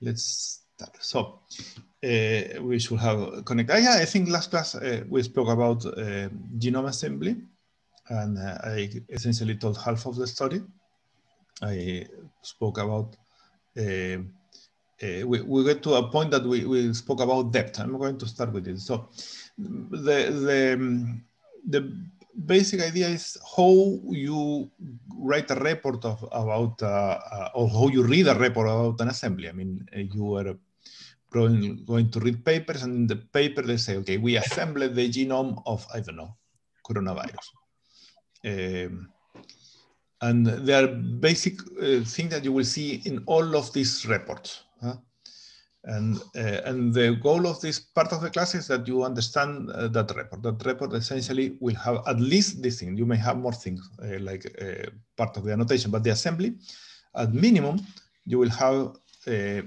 let's start. So uh, we should have connect. I, I think last class uh, we spoke about uh, genome assembly and uh, I essentially told half of the story. I spoke about, uh, uh, we, we get to a point that we, we spoke about depth. I'm going to start with it. So the, the, um, the basic idea is how you write a report of, about uh, uh, or how you read a report about an assembly. I mean, uh, you are probably going to read papers, and in the paper they say, okay, we assembled the genome of I don't know coronavirus. Um, and there are basic uh, things that you will see in all of these reports. Huh? And, uh, and the goal of this part of the class is that you understand uh, that report. That report essentially will have at least this thing. You may have more things uh, like uh, part of the annotation, but the assembly, at minimum, you will have uh,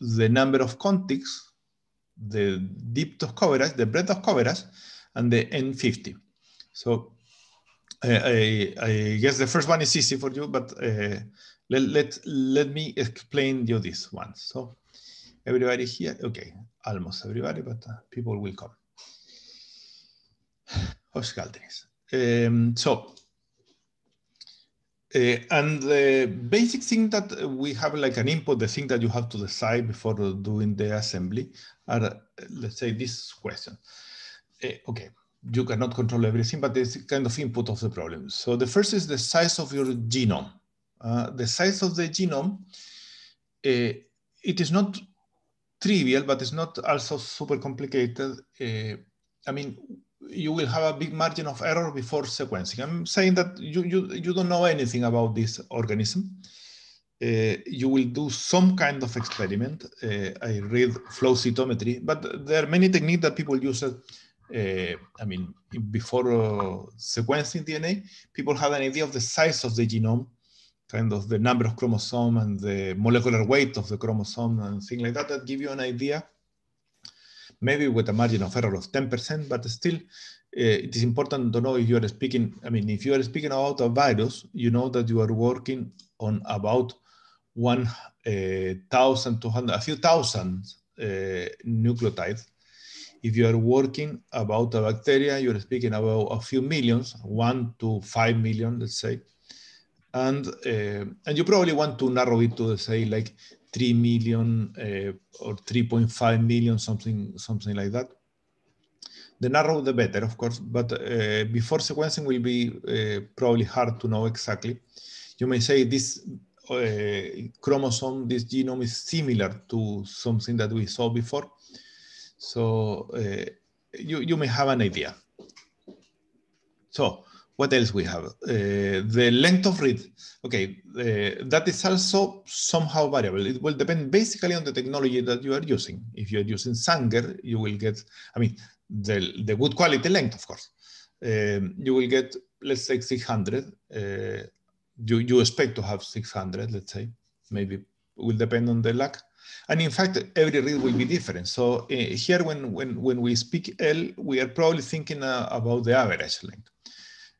the number of contigs, the depth of coverage, the breadth of coverage, and the N50. So uh, I, I, guess the first one is easy for you, but let, let, let me explain you this one. So everybody here, okay, almost everybody, but uh, people will come. Hoşgeldiniz. Um, so, uh, and the basic thing that we have like an input, the thing that you have to decide before doing the assembly are, uh, let's say this question. Uh, okay, you cannot control everything, but it's kind of input of the problem. So the first is the size of your genome. Uh, the size of the genome, uh, it is not trivial, but it's not also super complicated. Uh, I mean, you will have a big margin of error before sequencing. I'm saying that you, you, you don't know anything about this organism. Uh, you will do some kind of experiment. Uh, I read flow cytometry, but there are many techniques that people use. Uh, I mean, before uh, sequencing DNA, people have an idea of the size of the genome kind of the number of chromosomes and the molecular weight of the chromosome and things like that, that give you an idea, maybe with a margin of error of 10%, but still eh, it is important to know if you are speaking, I mean, if you are speaking about a virus, you know that you are working on about 1,200, eh, a few thousand uh, nucleotides. If you are working about a bacteria, you're speaking about a few millions, one to five million, let's say and uh, and you probably want to narrow it to say like three million uh, or three point five million, something something like that. The narrower the better, of course, but uh, before sequencing will be probably hard to know exactly. You may say this chromosome, this genome is similar to something that we saw before. So you, you may have an idea. So what else we have? Uh, the length of read. Okay, uh, that is also somehow variable. It will depend basically on the technology that you are using. If you are using Sanger, you will get, I mean, the, the good quality length, of course. Um, you will get, let's say 600. Uh, you, you expect to have 600, let's say. Maybe will depend on the luck. And in fact, every read will be different. So uh, here, when, when, when we speak L, we are probably thinking uh, about the average length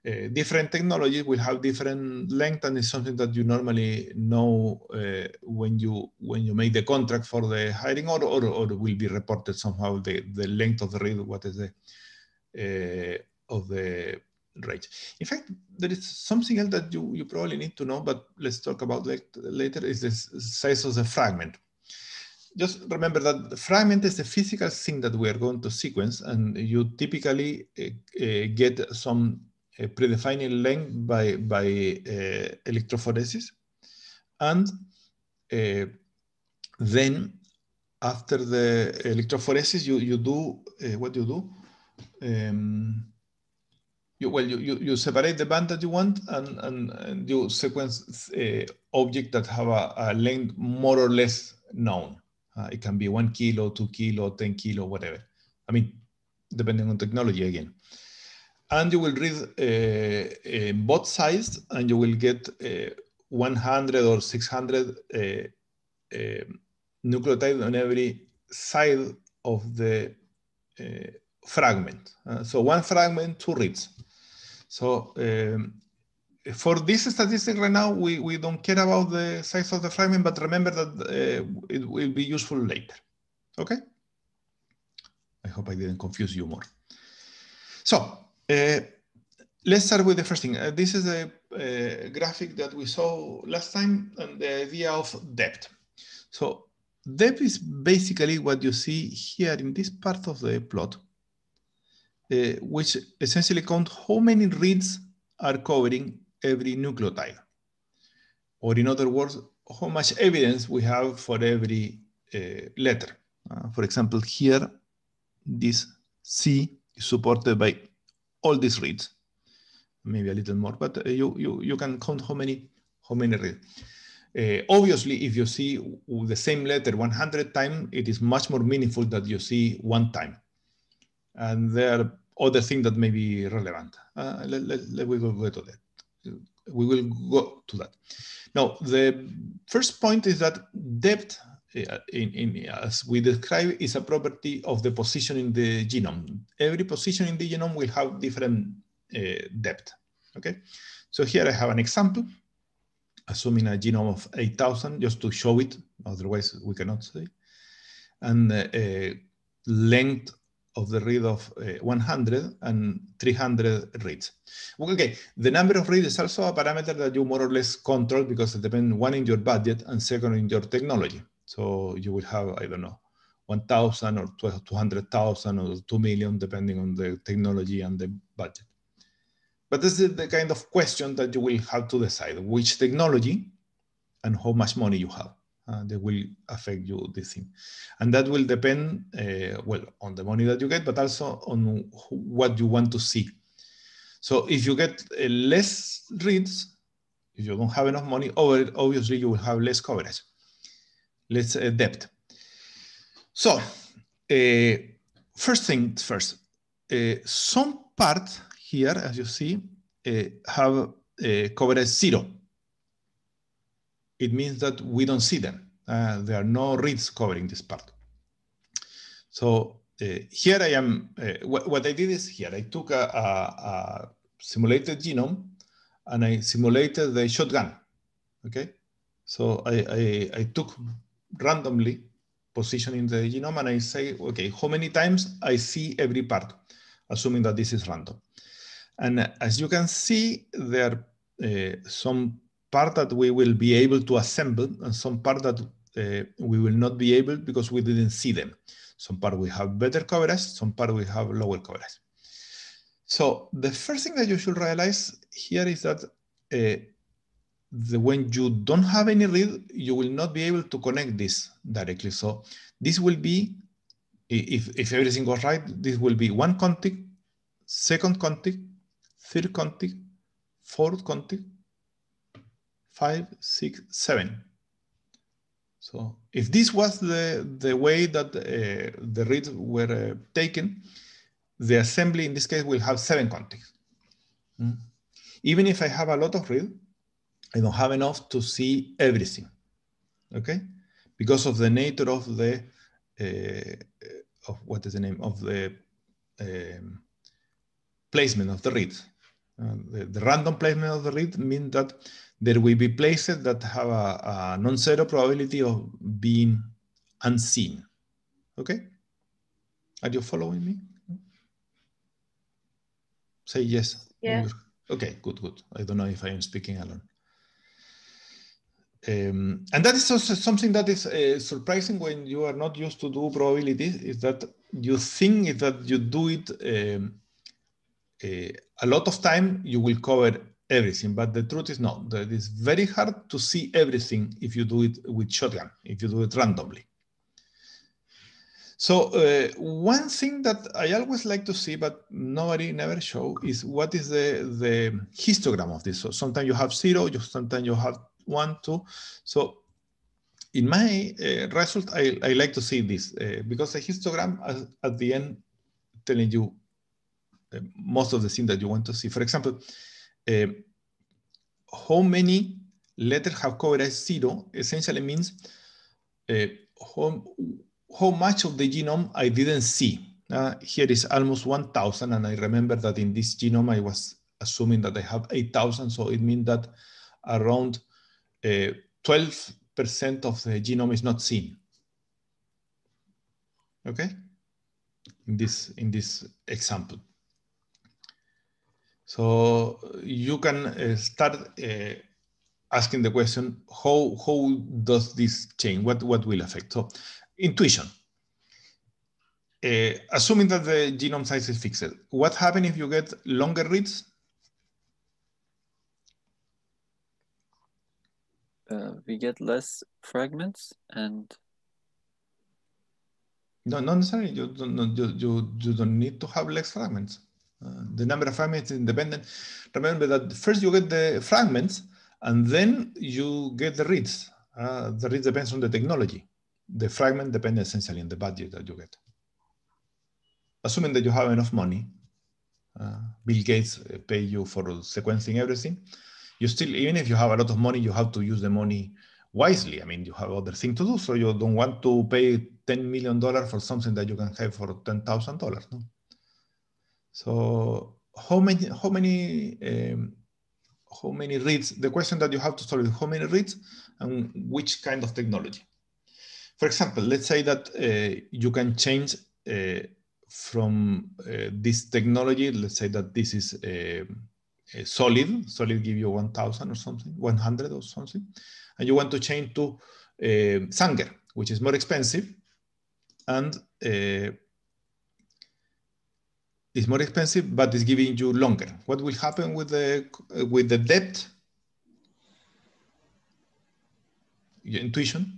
Eh, different technologies will have different length and it's something that you normally know uh, when you when you make the contract for the hiring or or, or will be reported somehow the, the length of the read what is the uh, of the rate in fact there is something else that you you probably need to know but let's talk about later is the size of the fragment just remember that the fragment is the physical thing that we are going to sequence and you typically get some Eh, predefining length by, by eh, electrophoresis. And eh, then after the electrophoresis, you, you do, what do you do? Um, you, well, you, you, you, separate the band that you want and, and, and you sequence uh, object that have a, a, length more or less known. Uh, it can be one kilo, two kilo, 10 kilo, whatever. I mean, depending on technology again and you will read uh, both sides and you will get uh, 100 or 600 uh, uh, nucleotides on every side of the uh, fragment. Uh, so one fragment, two reads. So um, for this statistic right now, we, we don't care about the size of the fragment, but remember that uh, it will be useful later. Okay? I hope I didn't confuse you more. So Eh, let's start with the first thing. Uh, this is a, a uh, graphic that we saw last time and the idea of depth. So depth is basically what you see here in this part of the plot, uh, which essentially count how many reads are covering every nucleotide. Or in other words, how much evidence we have for every uh, letter. Uh, for example, here, this C is supported by all these reads, maybe a little more, but uh, you, you, you can count how many, how many reads. Uh, obviously, if you see the same letter 100 times, it is much more meaningful that you see one time. And there are other things that may be relevant. Uh, let, let, let, we go to that. We will go to that. Now, the first point is that depth uh, in, in, as we describe, is a property of the position in the genome. Every position in the genome will have different uh, depth, okay? So here I have an example, assuming a genome of 8,000, just to show it, otherwise we cannot see. And the uh, length of the read of uh, 100 and 300 reads. Okay, the number of reads is also a parameter that you more or less control because it depends one in your budget and second in your technology. So you will have, I don't know, 1,000 or 200,000 or 2 million, depending on the technology and the budget. But this is the kind of question that you will have to decide which technology and how much money you have. Uh, will affect you this thing. And that will depend, uh, well, on the money that you get, but also on what you want to see. So if you get uh, less reads, if you don't have enough money, obviously you will have less coverage let's say, uh, debt. So, uh, first thing first, uh, some part here, as you see, uh, have uh, coverage zero. It means that we don't see them. Uh, there are no reads covering this part. So here I am, what, what, I did is here, I took a, a, a simulated genome and I simulated the shotgun, okay? So I, I, I took randomly positioning the genome and I say, okay, how many times I see every part, assuming that this is random. And as you can see, there are uh, some part that we will be able to assemble and some part that uh, we will not be able because we didn't see them. Some part we have better coverage, some part we have lower coverage. So the first thing that you should realize here is that uh, the, when you don't have any read, you will not be able to connect this directly. So this will be, if, if everything goes right, this will be one contig, second contig, third contig, fourth contig, five, six, seven. So if this was the, the way that uh, the reads were uh, taken, the assembly in this case will have seven contigs. Mm. Even if I have a lot of read, I don't have enough to see everything, okay? Because of the nature of the, uh, of what is the name, of the um, placement of the read, Uh, the, the, random placement of the read means that there will be places that have a, a non-zero probability of being unseen. Okay? Are you following me? Say yes. Yeah. Okay, good, good. I don't know if I am speaking alone. Um, and that is also something that is uh, surprising when you are not used to do probabilities is that you think is that you do it um, uh, a lot of time you will cover everything but the truth is not that. It's very hard to see everything if you do it with shotgun if you do it randomly so uh, one thing that i always like to see but nobody never show is what is the the histogram of this so sometimes you have zero you sometimes you have one, two. So in my uh, result, I, I, like to see this uh, because a histogram at the end telling you uh, most of the thing that you want to see. For example, uh, how many letters have coverage zero essentially means uh, how, how much of the genome I didn't see. Uh, here is almost 1,000, and I remember that in this genome, I was assuming that I have 8,000, so it means that around 12% uh, of the genome is not seen. Okay, in this in this example. So you can uh, start uh, asking the question, how how does this change? What what will affect? So intuition. Uh, assuming that the genome size is fixed, what happens if you get longer reads we get less fragments and no, not necessarily. You don't, you, you, you don't need to have less fragments. Uh, the number of fragments is independent. Remember that first you get the fragments and then you get the reads. Uh, the read depends on the technology. The fragment depends essentially on the budget that you get. Assuming that you have enough money, uh, Bill Gates uh, pay you for sequencing everything you still, even if you have a lot of money, you have to use the money wisely. I mean, you have other things to do, so you don't want to pay ten million dollars for something that you can have for ten thousand dollars. No. So how many how many um, how many reads? The question that you have to solve is how many reads and which kind of technology. For example, let's say that uh, you can change uh, from uh, this technology. Let's say that this is um, Eh, solid. Solid give you 1,000 or something, 100 or something. And you want to change to uh, Sanger, which is more expensive and uh, is more expensive, but is giving you longer. What will happen with the, with the debt? Your intuition?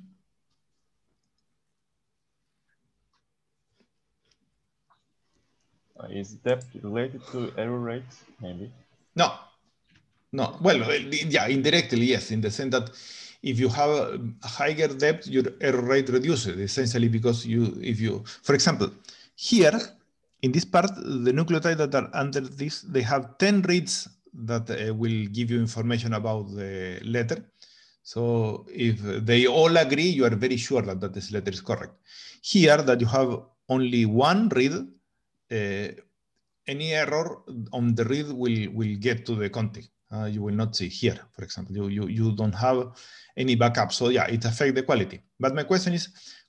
Uh, is debt related to error rate, maybe? No, no. Well, eh, yeah, indirectly, yes, in the sense that if you have a higher depth, your error rate reduces essentially because you, if you, for example, here in this part, the nucleotide that are under this, they have 10 reads that uh, will give you information about the letter. So if they all agree, you are very sure that, that this letter is correct. Here that you have only one read, uh, any error on the read will, will get to the config. Uh, you will not see here, for example, you, you, you don't have any backup. So yeah, it affects the quality. But my question is,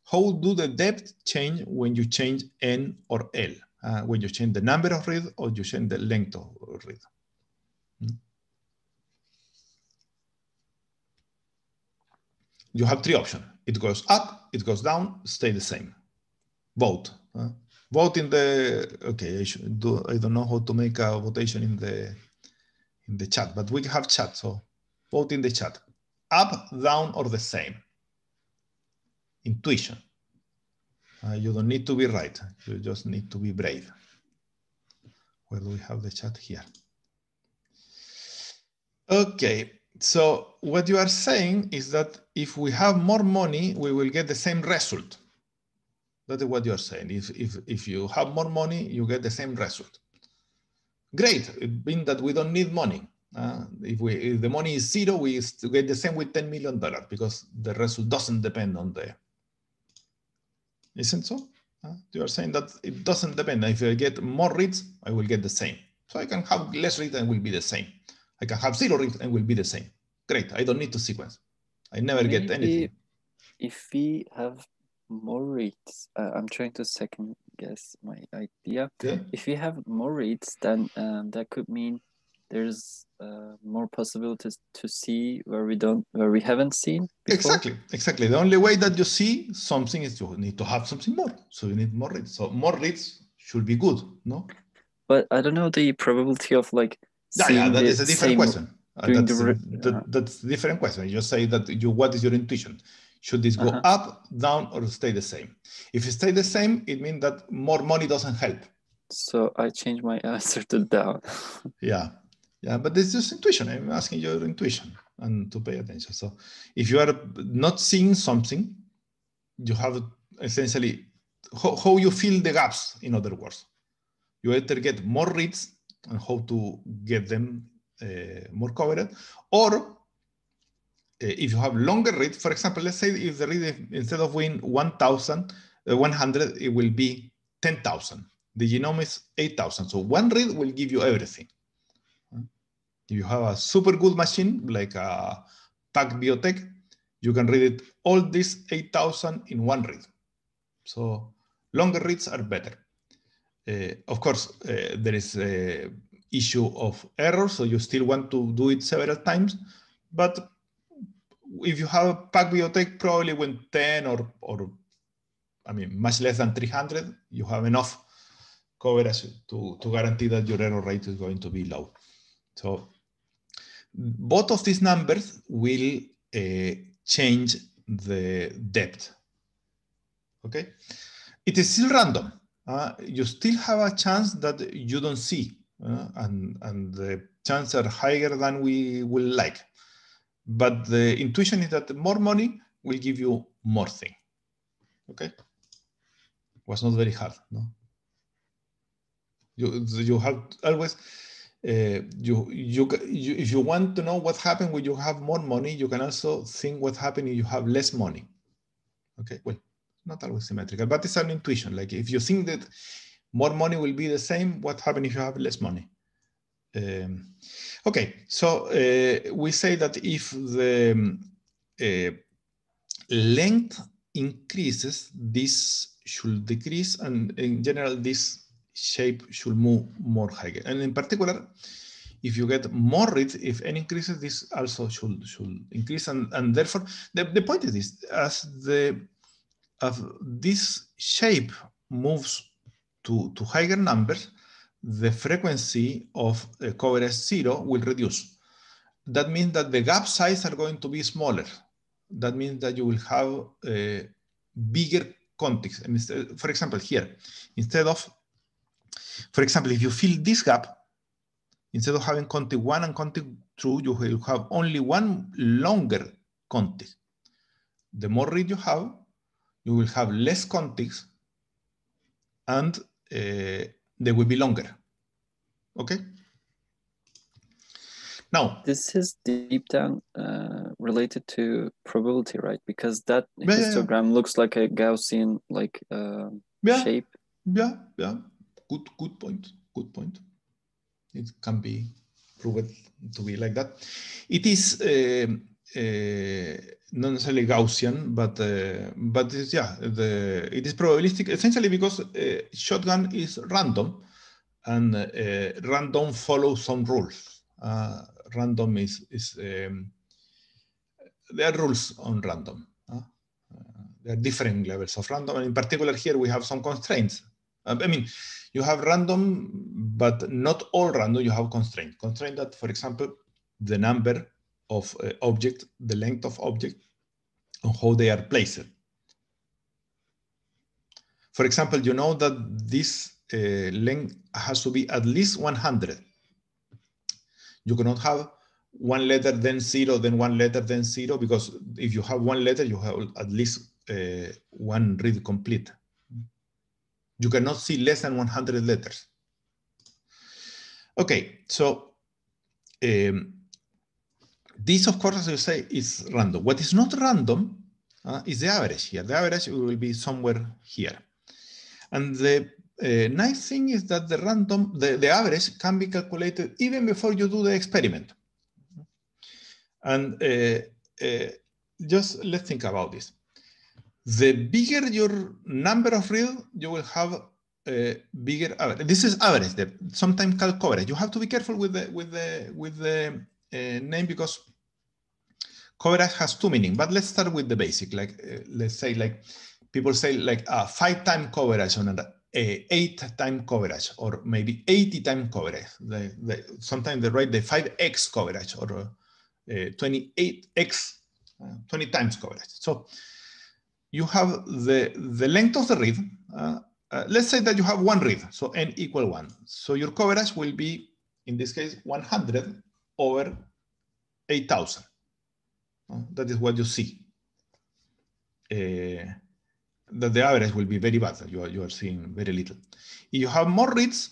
how do the depth change when you change N or L? Uh, when you change the number of read or you change the length of read? Hmm? You have three options. It goes up, it goes down, stay the same. Vote. Uh, vote in the okay. I should do. I don't know how to make a votation in the in the chat, but we have chat, so vote in the chat. Up, down, or the same. Intuition. Uh, you don't need to be right. You just need to be brave. Where do we have the chat here? Okay, so what you are saying is that if we have more money, we will get the same result. That is what you're saying. If, if, if you have more money, you get the same result. Great, it means that we don't need money. Uh, if, we, if the money is zero, we get the same with $10 million because the result doesn't depend on the, isn't so? Uh, you are saying that it doesn't depend. If I get more reads, I will get the same. So I can have less reads and will be the same. I can have zero reads and will be the same. Great, I don't need to sequence. I never Maybe get anything. If we have more Uh, I'm trying to second guess my idea. Yeah. If we have more reads, then um, that could mean there's uh, more possibilities to see where we don't where we haven't seen before. exactly exactly the only way that you see something is you need to have something more so you need more reads so more reads should be good no but i don't know the probability of like yeah, yeah that is a different question uh, that's, the, uh, uh-huh. that, that's a different question you say that you what is your intuition should this go uh -huh. up, down, or stay the same? If it stay the same, it means that more money doesn't help. So I change my answer to down. yeah, yeah, but this is intuition. I'm asking your intuition and to pay attention. So if you are not seeing something, you have essentially how, how, you fill the gaps, in other words. You either get more reads and how to get them uh, more covered, or Eh, if you have longer read, for example, let's say if the read instead of being 1,000, uh, 100, it will be 10,000. The genome is 8,000. So one read will give you everything. If you have a super good machine like a Pack Biotech, you can read it all these 8,000 in one read. So longer reads are better. Uh, of course, uh, there is a issue of error, so you still want to do it several times, but if you have a pack biotech, probably when 10 or, or I mean, much less than 300, you have enough coverage to, to guarantee that your error rate is going to be low. So both of these numbers will uh, change the depth. Okay. It is still random. Uh, you still have a chance that you don't see uh, and, and the chances are higher than we will like. But the intuition is that more money will give you more thing. Okay? Was not very hard, no? You, you have always, uh, you, you, you, if you want to know what happened when you have more money, you can also think what happened if you have less money. Okay, well, not always symmetrical, but it's an intuition. Like if you think that more money will be the same, what happened if you have less money? Um, okay, so uh, we say that if the um, uh, length increases, this should decrease, and in general, this shape should move more higher. And in particular, if you get more reads, if n increases, this also should should increase, and and therefore, the, the point is this: as the of this shape moves to to higher numbers, the frequency of the coverage zero will reduce. That means that the gap size are going to be smaller. That means that you will have a bigger context. For example, here, instead of, for example, if you fill this gap, instead of having context one and context two, you will have only one longer context. The more read you have, you will have less context and uh, they will be longer. Okay. Now this is deep down uh, related to probability, right? Because that yeah, histogram yeah. looks like a Gaussian like uh, yeah. shape. Yeah, yeah. Good, good point. Good point. It can be proved to be like that. It is uh, uh not necessarily Gaussian, but uh, but yeah, the, it is probabilistic essentially because uh, shotgun is random and uh, random follows some rules. Uh, random is, is um, there are rules on random. Uh, there are different levels of random. And in particular here, we have some constraints. Um, I mean, you have random, but not all random, you have constraint. Constraint that, for example, the number of uh, object, the length of object, and how they are placed. For example, you know that this uh, length has to be at least 100. You cannot have one letter, then zero, then one letter, then zero, because if you have one letter, you have at least uh, one read complete. You cannot see less than 100 letters. Okay, so um, this, of course, as you say, is random. What is not random uh, is the average here. The average will be somewhere here. And the uh, nice thing is that the random, the, the average can be calculated even before you do the experiment. And uh, uh, just let's think about this. The bigger your number of real, you will have a bigger average. This is average, the, sometimes called coverage. You have to be careful with the, with the, with the name because coverage has two meanings, but let's start with the basic. Like, let's say like, people say like a five time coverage on a. Eh, eight time coverage or maybe 80 time coverage. sometimes they write the 5x coverage or 28x, eh, eh, 20 times coverage. So you have the, the length of the read. let's say that you have one read, so n equal one. So your coverage will be, in this case, 100 over 8,000. That is what you see. Uh, that the average will be very bad. You are, you are seeing very little. If you have more reads,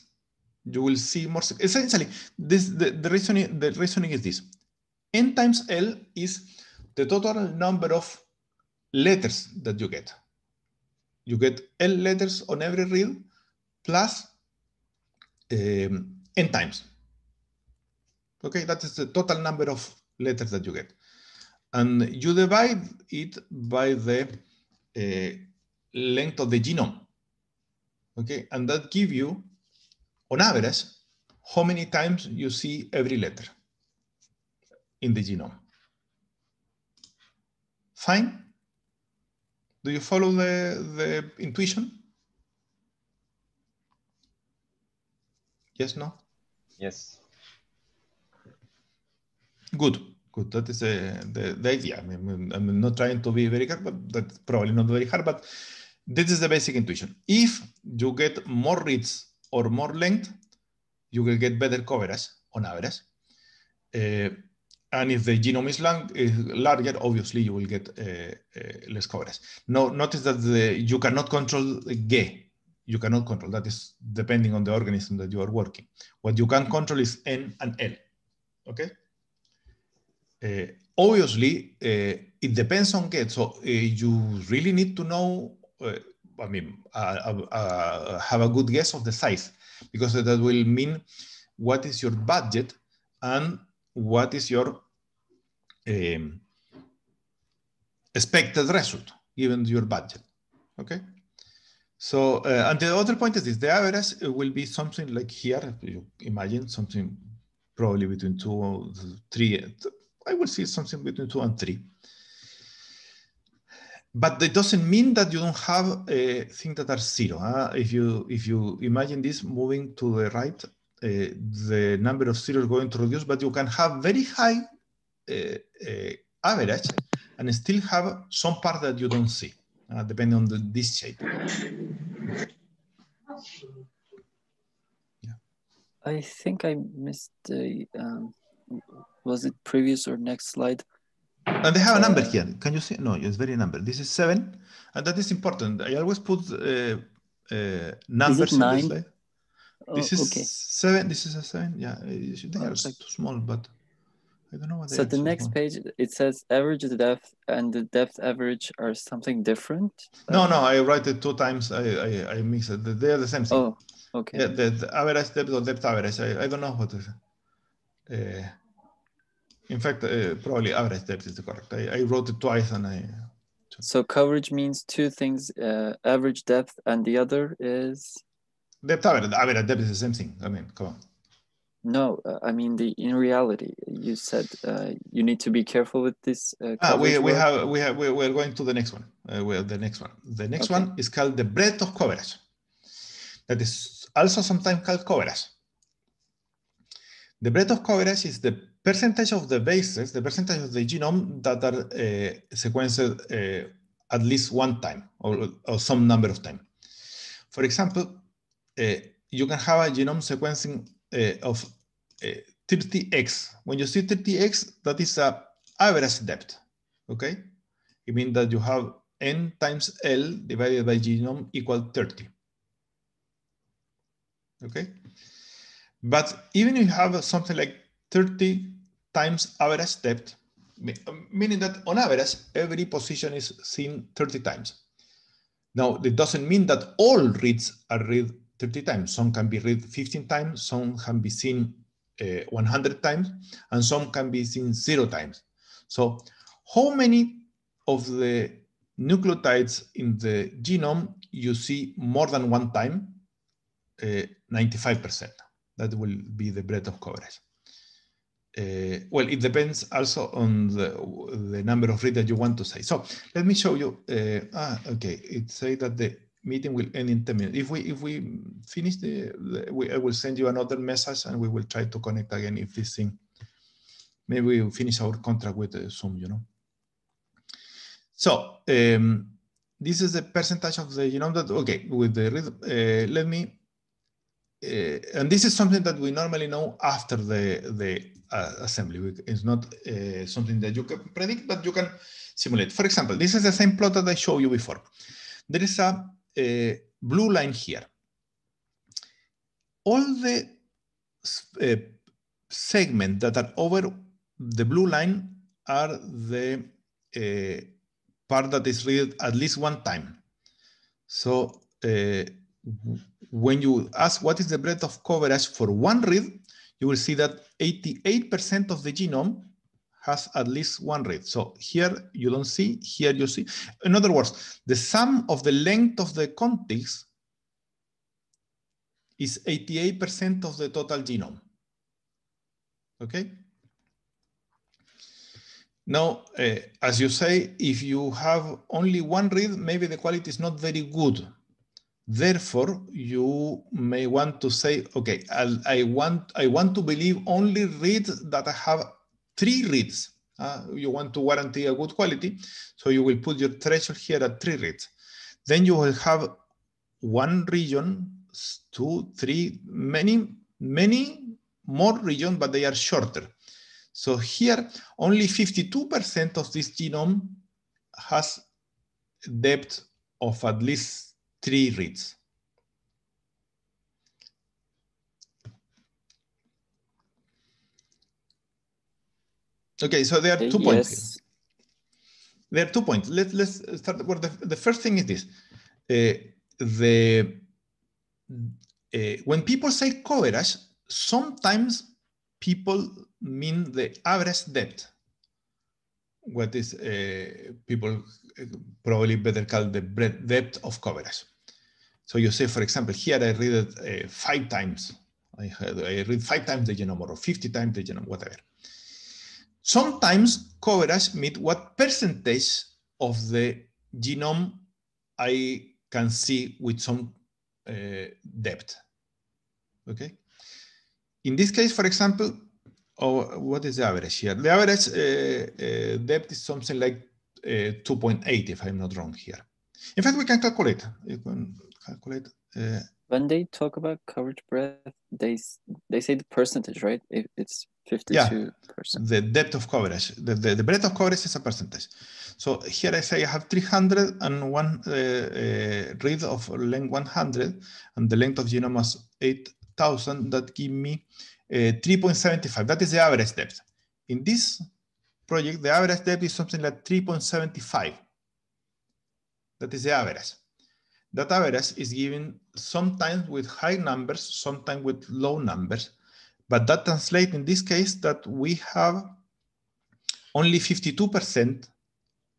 you will see more. Essentially, this the, the reasoning the reasoning is this: n times l is the total number of letters that you get. You get l letters on every read plus um, n times. Okay, that is the total number of letters that you get, and you divide it by the uh, length of the genome. Okay, and that give you, on average, how many times you see every letter in the genome. Fine? Do you follow the, the intuition? Yes, no? Yes. Good, good. That is uh, the, the idea. I mean, I'm not trying to be very hard, but that's probably not very hard, but this is the basic intuition. If you get more reads or more length, you will get better coverage on average. Uh, and if the genome is, long, is, larger, obviously you will get uh, uh, less coverage. Now, notice that the, you cannot control G. You cannot control, that is depending on the organism that you are working. What you can control is N and L, okay? Uh, obviously, uh, it depends on get. So uh, you really need to know uh, I mean, uh, uh, have a good guess of the size, because that will mean what is your budget and what is your um, expected result given your budget, okay? So, uh, and the other point is this, the average will be something like here, you imagine something probably between two, three, I will see something between two and three but that doesn't mean that you don't have uh, things that are zero. Ah? If you if you imagine this moving to the right, uh, the number of zeros going to reduce, but you can have very high uh, average and still have some part that you don't see, ah, depending on the, this shape. Yeah. I think I missed the, um, was it previous or next slide? And they have a number here. Can you see? No, it's very number. This is seven, and that is important. I always put uh, uh, numbers in this slide. Oh, is okay. seven. This is a seven. Yeah, they are too small, but I don't know what. So the next small. page it says average depth and the depth average are something different. No, no, I write it two times. I I, I mix it. They are the same thing. Oh, okay. Yeah, the, the average depth or depth average. I, I don't know what. Is, uh, in fact, uh, probably average depth is the correct. I, I wrote it twice and I. So coverage means two things: uh, average depth, and the other is. Depth average. Average depth is the same thing. I mean, come on. No, uh, I mean the in reality. You said uh, you need to be careful with this. Uh, ah, we, we have we have we, we're going to the next one. Uh, well, the next one. The next okay. one is called the breadth of coverage. That is also sometimes called coverage. The breadth of coverage is the percentage of the bases, the percentage of the genome that are uh, sequenced uh, at least one time or, or some number of times. For example, uh, you can have a genome sequencing of 30x. When you see 30x, that is a average depth, okay? It means that you have n times L divided by genome equal 30, okay? But even if you have something like 30 times average depth, meaning that on average, every position is seen 30 times. Now, it doesn't mean that all reads are read 30 times. Some can be read 15 times, some can be seen uh, eh, 100 times, and some can be seen zero times. So how many of the nucleotides in the genome you see more than one time? 95%. Uh, eh, that will be the breadth of coverage uh, well, it depends also on the, the number of read that you want to say. So let me show you. Uh, ah, okay, it say that the meeting will end in 10 minutes. If we if we finish the, the we, I will send you another message and we will try to connect again if this thing, maybe we'll finish our contract with uh, Zoom, you know. So um, this is the percentage of the genome that, okay, with the, uh, let me, uh, and this is something that we normally know after the, the uh, assembly. It's not uh, something that you can predict, but you can simulate. For example, this is the same plot that I showed you before. There is a, a blue line here. All the uh, segments that are over the blue line are the uh, part that is read at least one time. So uh, when you ask what is the breadth of coverage for one read, you will see that 88% of the genome has at least one read. So here you don't see, here you see. In other words, the sum of the length of the contigs is 88% of the total genome. Okay? Now, uh, as you say, if you have only one read, maybe the quality is not very good Therefore, you may want to say, okay, I'll, I, want, I want to believe only reads that I have three reads. Uh, you want to guarantee a good quality. So you will put your threshold here at three reads. Then you will have one region, two, three, many, many more regions, but they are shorter. So here, only 52% of this genome has depth of at least three reads. Okay, so there are two yes. points. Here. There are two points. Let, let's start. Well, the, the first thing is this. Uh, the uh, When people say coverage, sometimes people mean the average debt. What is uh, people uh, probably better call the breadth depth of coverage. So you say, for example, here I read it uh, five times. I, had, I, read five times the genome or 50 times the genome, whatever. Sometimes coverage means what percentage of the genome I can see with some uh, depth. Okay. In this case, for example, oh, what is the average here? The average uh, depth is something like 2.8, if I'm not wrong here. In fact, we can calculate calculate. Uh, when they talk about coverage breadth, they they say the percentage, right? If it's 52%. the depth of coverage. The, the, the, breadth of coverage is a percentage. So here I say I have 301 uh, uh, read of length 100 and the length of genome is 8,000. That give me uh, 3.75. That is the average depth. In this project, the average depth is something like 3.75. That is the average. That average is given sometimes with high numbers, sometimes with low numbers, but that translates in this case that we have only 52%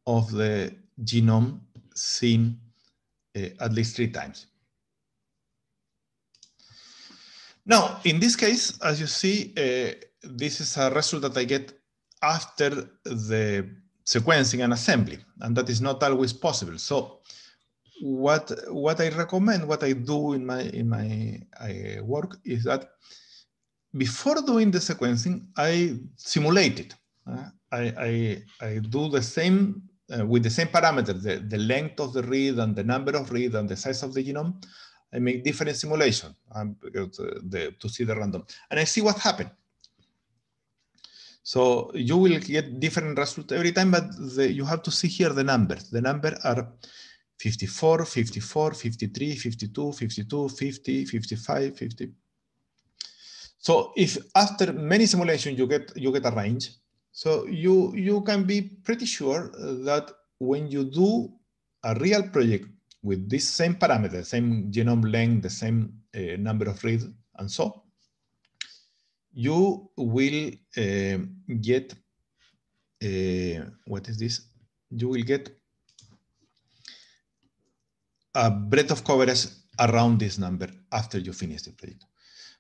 of the genome seen uh, at least three times. Now, in this case, as you see, uh, this is a result that I get after the sequencing and assembly, and that is not always possible. So what what I recommend, what I do in my in my uh, work is that before doing the sequencing, I simulate it. Uh, I, I, I do the same uh, with the same parameters, the, the length of the read and the number of read and the size of the genome. I make different simulation um, to, uh, the, to see the random, and I see what happened. So you will get different results every time, but the, you have to see here the numbers. The numbers are 54, 54, 53, 52, 52, 50, 55, 50. So if after many simulations you get you get a range, so you you can be pretty sure uh, that when you do a real project with this same parameter, same genome length, the same uh, number of reads, and so, you will uh, get uh, what is this? You will get a breadth of coverage around this number after you finish the project.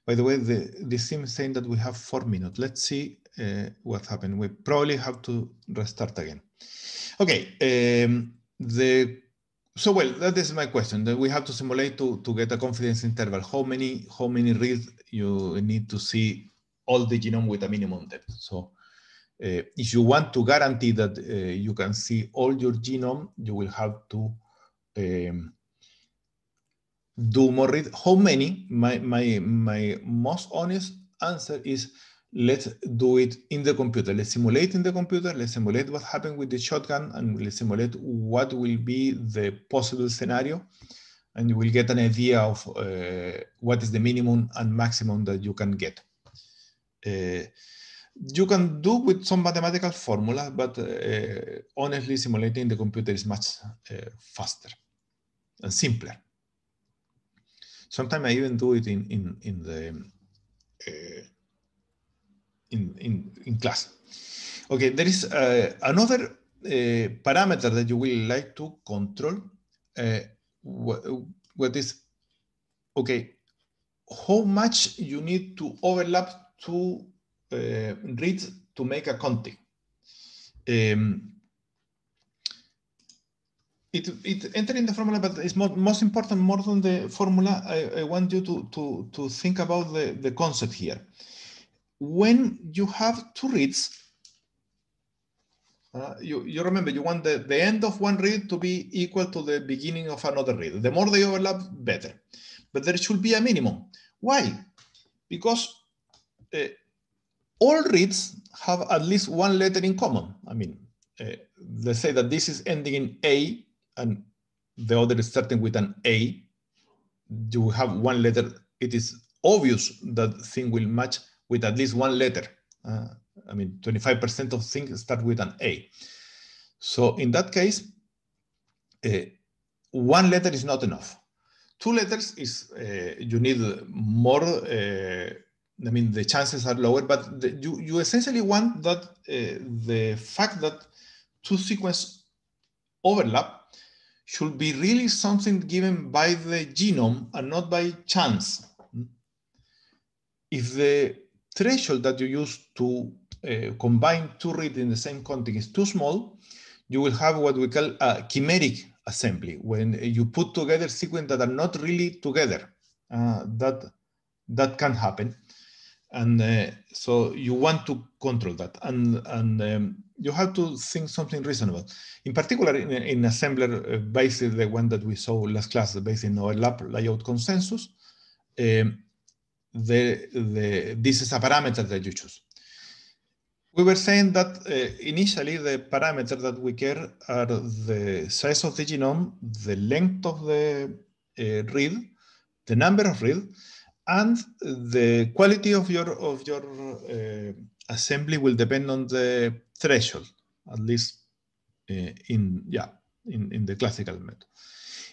By the way, the, this seems saying that we have four minutes. Let's see uh, what happened. We probably have to restart again. Okay, um, the so well, that is my question. That we have to simulate to, to get a confidence interval. How many how many reads you need to see all the genome with a minimum depth? So uh, if you want to guarantee that uh, you can see all your genome, you will have to um, do more read. How many? My, my, my most honest answer is let's do it in the computer. Let's simulate in the computer. Let's simulate what happened with the shotgun and let's simulate what will be the possible scenario. And you will get an idea of uh, what is the minimum and maximum that you can get. Uh, you can do with some mathematical formula, but uh, honestly, simulating the computer is much uh, faster and simpler. Sometimes I even do it in in in the uh, in, in in class. Okay, there is uh, another uh, parameter that you will like to control. what is okay? How much you need to overlap to read to make a contact. Um, it it entered in the formula, but it's more, most important more than the formula. I, I, want you to to to think about the the concept here. When you have two reads, uh, you you remember you want the the end of one read to be equal to the beginning of another read. The more they overlap, better. But there should be a minimum. Why? Because uh, all reads have at least one letter in common. I mean, uh, let's say that this is ending in A, and the other is starting with an A, you have one letter, it is obvious that thing will match with at least one letter. Uh, I mean, 25% of things start with an A. So in that case, uh, one letter is not enough. Two letters is, uh, you need more, uh, I mean, the chances are lower, but the, you, you essentially want that uh, the fact that two sequences overlap should be really something given by the genome and not by chance. If the threshold that you use to uh, combine two reads in the same context is too small, you will have what we call a chimeric assembly, when you put together sequences that are not really together. Uh, that, that can happen and uh, so you want to control that and and um, you have to think something reasonable in particular in, in assembler uh, based the one that we saw last class based in overlap layout consensus um, the, the, this is a parameter that you choose we were saying that uh, initially the parameter that we care are the size of the genome the length of the uh, read the number of reads and the quality of your of your uh, assembly will depend on the threshold at least uh, in yeah in, in the classical method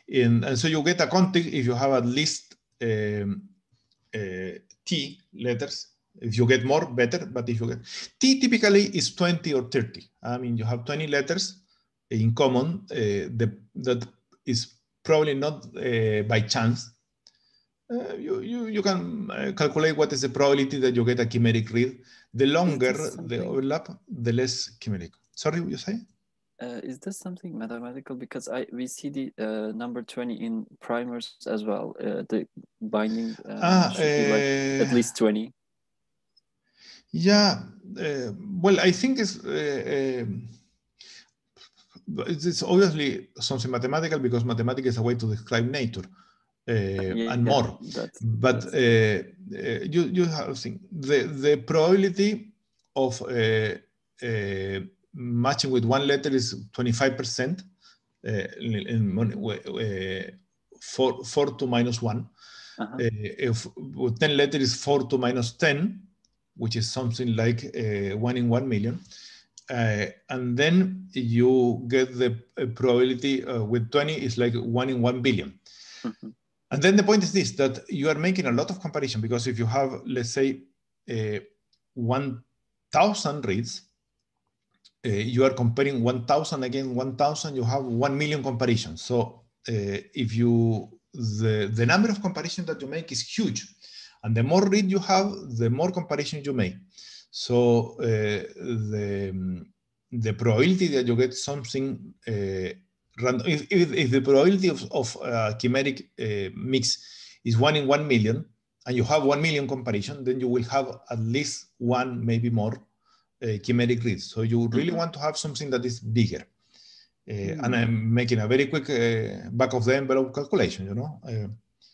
in, and so you get a contig if you have at least um, uh, t letters if you get more better but if you get t typically is 20 or 30 i mean you have 20 letters in common uh, the, that is probably not uh, by chance Eh, you, you, you can uh, calculate what is the probability that you get a chimeric read. The longer the overlap, the less chimeric. Sorry, you say? Uh, is this something mathematical? Because I we see the uh, number 20 in primers as well. Uh, the binding uh, ah, like eh. at least 20. Yeah, well, I think it's, it's obviously something mathematical because mathematics is a way to describe nature. Eh, and more. That's, but that's... Eh, eh, you you have seen the the probability of matching with one letter is 25 percent in, four four to minus one. Uh -huh. uh, if 10 letters is 4 to minus 10, which is something like uh, 1 in 1 million. and then you get the probability with 20 is like 1 in 1 billion. Mm -hmm. And then the point is this, that you are making a lot of comparison because if you have, let's say, uh, 1,000 reads, uh, you are comparing 1,000 again, 1,000, you have 1 million comparisons. So uh, if you, the, the number of comparisons that you make is huge. And the more read you have, the more comparisons you make. So uh, the, the probability that you get something uh, random, if, if, if, the probability of, of uh, chimeric uh, mix is one in one million, and you have one million comparison, then you will have at least one, maybe more, uh, chimeric reads. So you really mm -hmm. want to have something that is bigger. Uh, mm -hmm. And mm-hmm. I'm making a very quick uh, back of the envelope calculation, you know. Uh,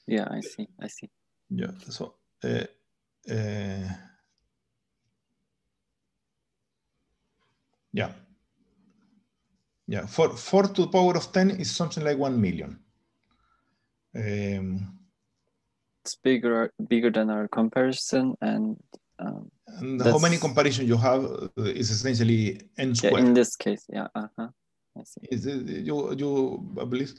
yeah, I see. I see. Yeah. So. Uh, yeah. Yeah, four, four to the power of 10 is something like 1 million. Um, it's bigger bigger than our comparison and, um, and how many comparison you have uh, is essentially n squared. Yeah, in this case, yeah, uh-huh. Is you, you I believe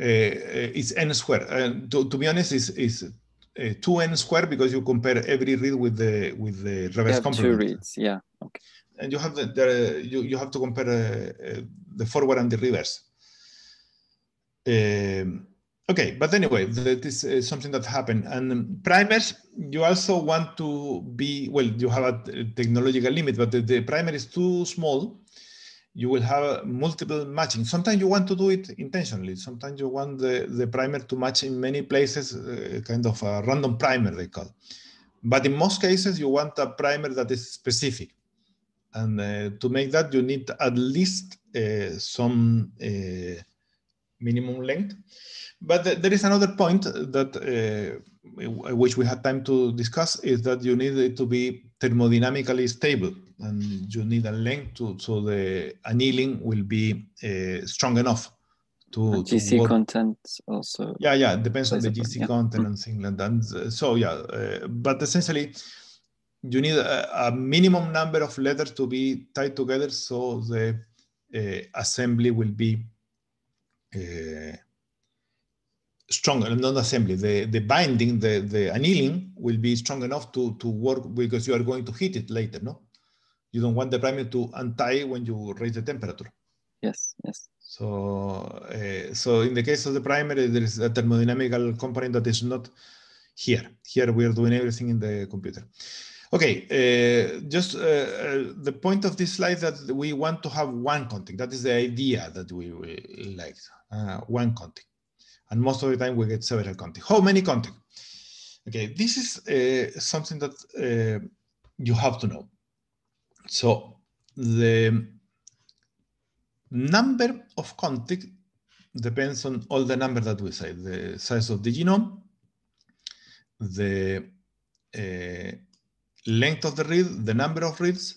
uh, it's n squared. Uh, to, to be honest, is is uh, two n squared because you compare every read with the with the reverse complement. Two reads, yeah. Okay and you have the, the you, you have to compare uh, the forward and the reverse. Um, okay, but anyway, that is something that happened. And um, primers, you also want to be well. You have a technological limit, but the, the primer is too small you will have multiple matching. Sometimes you want to do it intentionally. Sometimes you want the, the primer to match in many places, uh, kind of a random primer they call. But in most cases, you want a primer that is specific. And uh, to make that, you need at least uh, some uh, minimum length. But th there is another point that uh, which we had time to discuss is that you need it to be thermodynamically stable, and you need a length to so the annealing will be uh, strong enough to, GC to content also. Yeah, yeah, depends on the GC yeah. content mm. and things like that. And so yeah, uh, but essentially you need a, a, minimum number of letters to be tied together so the uh, assembly will be uh, and not assembly, the, the binding, the, the annealing will be strong enough to, to work because you are going to heat it later, no? You don't want the primer to untie when you raise the temperature. Yes, yes. So, uh, so in the case of the primer, there is a thermodynamical component that is not here. Here we are doing everything in the computer. Okay, uh, just uh, uh, the point of this slide that we want to have one content. That is the idea that we, we like, uh, one content. And most of the time we get several content. How many content? Okay, this is uh, something that you have to know. So the number of content depends on all the number that we say, the size of the genome, the uh, length of the read, the number of reads,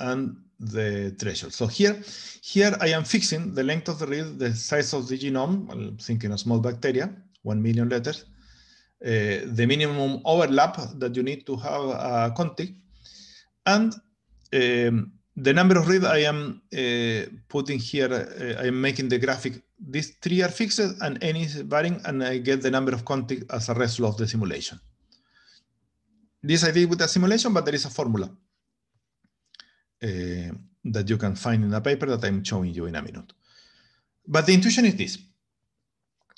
and the threshold. So here, here I am fixing the length of the read, the size of the genome, I'm thinking a small bacteria, 1 million letters, uh, the minimum overlap that you need to have a contig, and um, the number of reads I am uh, putting here, uh, I am making the graphic, these three are fixed and any is varying, and I get the number of contig as a result of the simulation. This I did with a simulation, but there is a formula uh, that you can find in a paper that I'm showing you in a minute. But the intuition is this.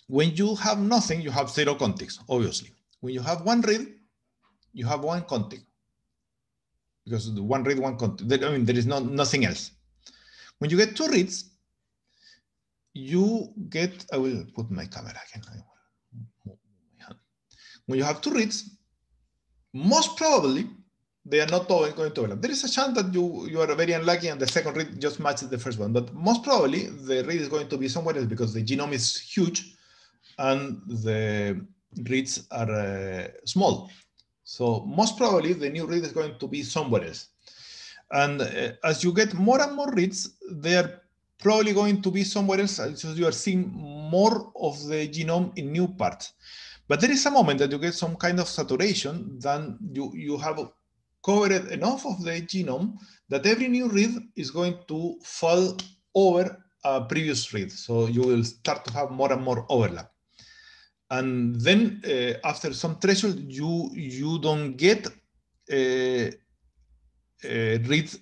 When you have nothing, you have zero context, obviously. When you have one read, you have one context. Because one read, one context. I mean, there is no, nothing else. When you get two reads, you get, I will put my camera again. When you have two reads, most probably they are not all going to overlap. There is a chance that you, you are very unlucky and the second read just matches the first one, but most probably the read is going to be somewhere else because the genome is huge and the reads are uh, small. So most probably the new read is going to be somewhere else. And uh, as you get more and more reads, they are probably going to be somewhere else. because you are seeing more of the genome in new parts. But there is a moment that you get some kind of saturation, then you, you have covered enough of the genome that every new read is going to fall over a previous read. So you will start to have more and more overlap. And then uh, after some threshold, you, you don't get uh, uh, reads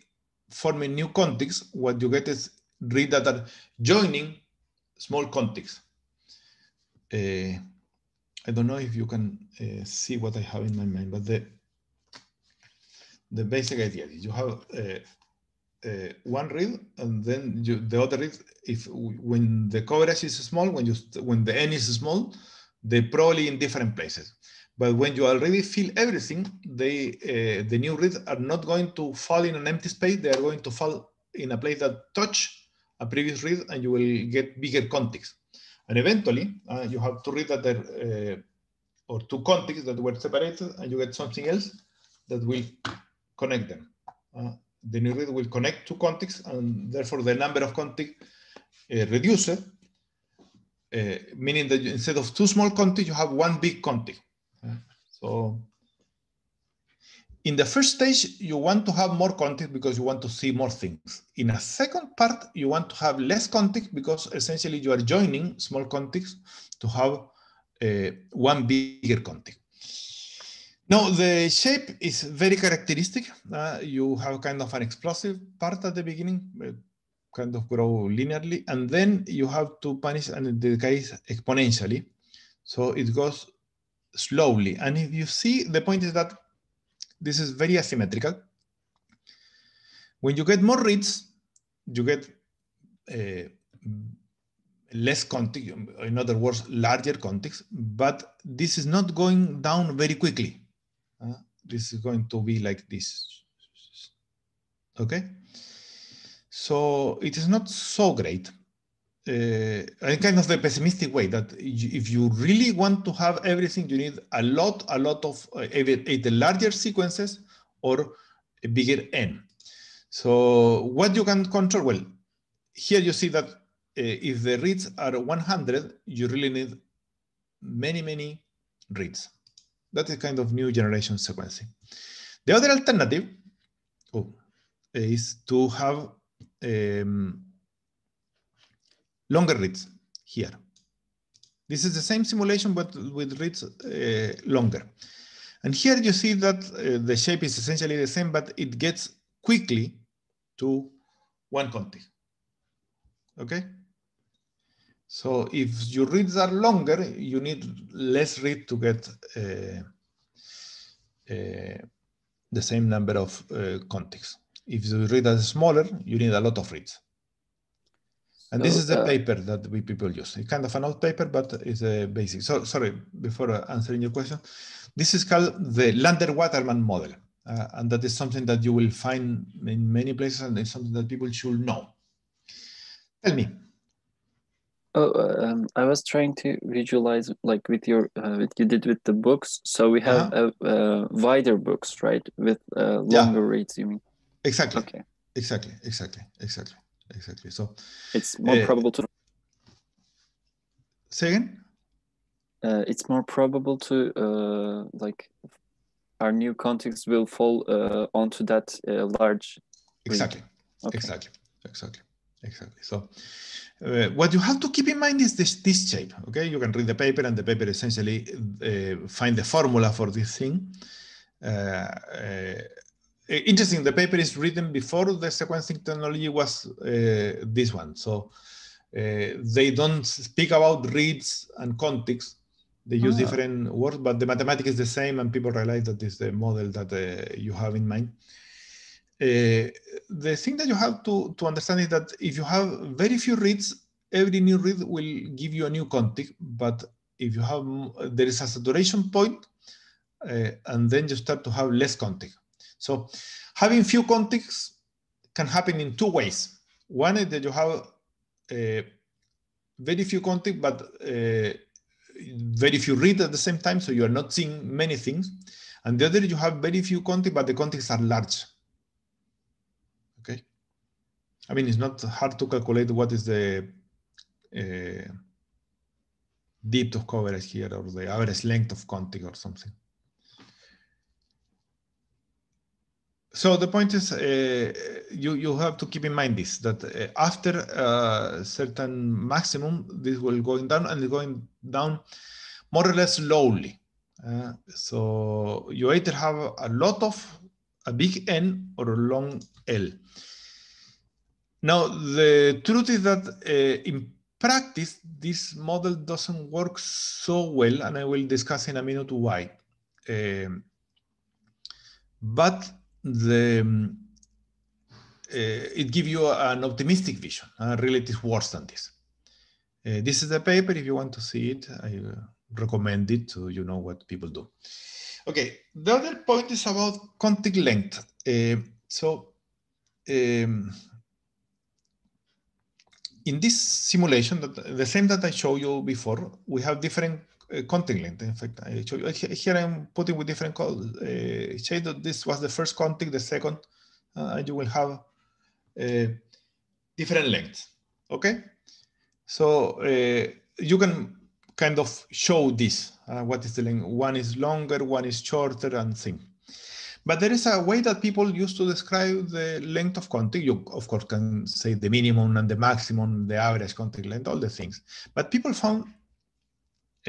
forming new contexts. What you get is reads that are joining small contexts. Uh, I don't know if you can uh, see what I have in my mind, but the the basic idea is you have uh, uh one read and then you, the other read. If when the coverage is small, when you when the n is small, they probably in different places. But when you already fill everything, they uh, the new reads are not going to fall in an empty space. They are going to fall in a place that touch a previous read, and you will get bigger context. And eventually, uh, you have two reads that are, uh, or two contexts that were separated, and you get something else that will connect them. Uh, the new read will connect two contexts, and therefore the number of contexts uh, reduces, uh, meaning that instead of two small contexts, you have one big context. Uh, so in the first stage, you want to have more context because you want to see more things. In a second part, you want to have less context because essentially you are joining small context to have uh, one bigger context. Now, the shape is very characteristic. Uh, you have kind of an explosive part at the beginning, uh, kind of grow linearly, and then you have to punish and decay exponentially. So it goes slowly. And if you see, the point is that this is very asymmetrical. When you get more reads, you get uh, less context, in other words, larger context, but this is not going down very quickly. Uh, this is going to be like this, okay? So it is not so great, uh, kind of the pessimistic way that if you really want to have everything, you need a lot, a lot of uh, either larger sequences or a bigger n. So what you can control, well, here you see that uh, if the reads are 100, you really need many, many reads. That is kind of new generation sequencing. The other alternative oh, is to have um, longer reads here. This is the same simulation, but with reads uh, longer. And here you see that uh, the shape is essentially the same, but it gets quickly to one contig. Okay? So if your reads are longer, you need less read to get uh, uh the same number of uh, contigs. If the read are smaller, you need a lot of reads. And so, this is a uh, paper that we people use. It's kind of an old paper, but it's a uh, basic. So sorry, before answering your question, this is called the Lander-Waterman model. Uh, and that is something that you will find in many places and it's something that people should know. Tell me. Oh, um, I was trying to visualize like with your uh, what you did with the books. So we have uh -huh. a, a wider books, right, with uh, longer yeah. rates. You mean? Exactly. Okay. Exactly. Exactly. Exactly exactly. So it's more uh, probable to. Say again. Uh, it's more probable to uh, like our new context will fall uh, onto that uh, large. Exactly. Okay. Exactly. Exactly. Exactly. So, eh, what you have to keep in mind is this this shape. Okay, you can read the paper, and the paper essentially eh, find the formula for this thing. Uh, Eh, interesting. The paper is written before the sequencing technology was uh, this one. So uh, they don't speak about reads and context. They use oh. different words, but the mathematics is the same, and people realize that is the model that uh, you have in mind. the thing that you have to, to understand is that if you have very few reads, every new read will give you a new context. But if you have, there is a saturation point, and then you start to have less context so having few contexts can happen in two ways. One is that you have uh, very few contigs, but uh, very few read at the same time, so you are not seeing many things. And the other, you have very few contigs, but the contexts are large. Okay. I mean, it's not hard to calculate what is the uh, depth of coverage here or the average length of context or something. So the point is, uh, you you have to keep in mind this that uh, after a uh, certain maximum, this will going down and going down more or less slowly. Uh, so you either have a lot of a big N or a long L. Now the truth is that uh, in practice this model doesn't work so well, and I will discuss in a minute why. Um, but the um, uh, it gives you an optimistic vision. Uh, really, it is worse than this. Uh, this is the paper. If you want to see it, I uh, recommend it so you know what people do. Okay, the other point is about contact length. Uh, so, um, in this simulation, the same that I showed you before, we have different Eh, Contingent. length. In fact, I show you. Here I'm putting with different code. Eh, uh, that this was the first contact, the second, uh, ah, and you will have eh, different lengths. Okay, so you can kind of show this. Uh, what is the length? One is longer, one is shorter, and thing. But there is a way that people used to describe the length of contact. You, of course, can say the minimum and the maximum, the average contact length, all the things. But people found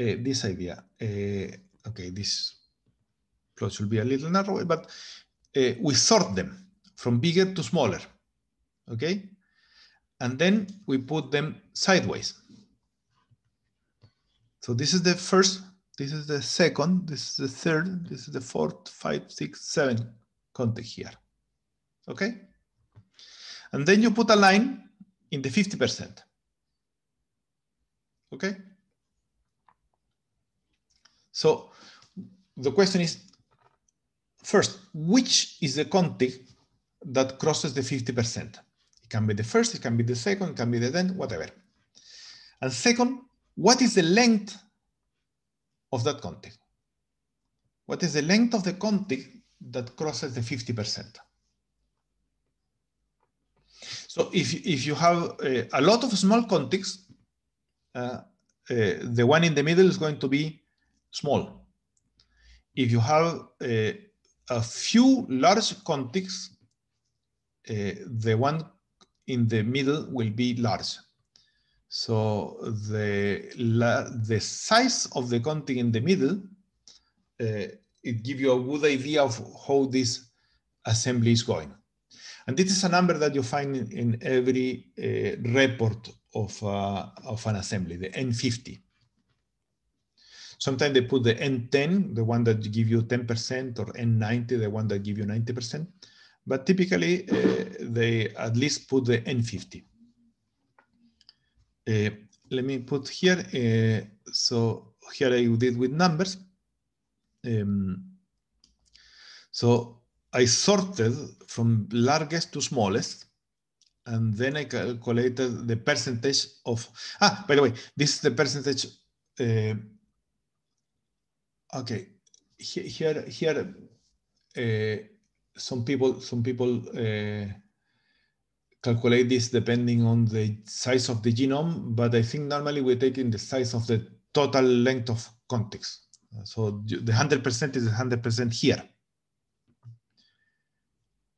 uh, this idea. Uh, okay, this plot should be a little narrow, but uh, we sort them from bigger to smaller, okay? And then we put them sideways. So this is the first, this is the second, this is the third, this is the fourth, five, six, seven contact here, okay? And then you put a line in the 50%, okay? So the question is, first, which is the contig that crosses the 50%? It can be the first, it can be the second, it can be the then, whatever. And second, what is the length of that contig? What is the length of the contig that crosses the 50%? So if, if you have a, uh, a lot of small contigs, uh, uh, the one in the middle is going to be small. If you have uh, a few large contigs, uh, the one in the middle will be large. So the, la the size of the contig in the middle, uh, it gives you a good idea of how this assembly is going. And this is a number that you find in, in every uh, report of, uh, of an assembly, the N50. Sometimes they put the N10, the one that give you 10%, or N90, the one that give you 90%. But typically, uh, they at least put the N50. Uh, let me put here, uh, so here I did with numbers. Um, so I sorted from largest to smallest, and then I calculated the percentage of, ah, by the way, this is the percentage uh, Okay, here here uh, some people some people uh, calculate this depending on the size of the genome, but I think normally we're taking the size of the total length of context. So the 100% is 100% here.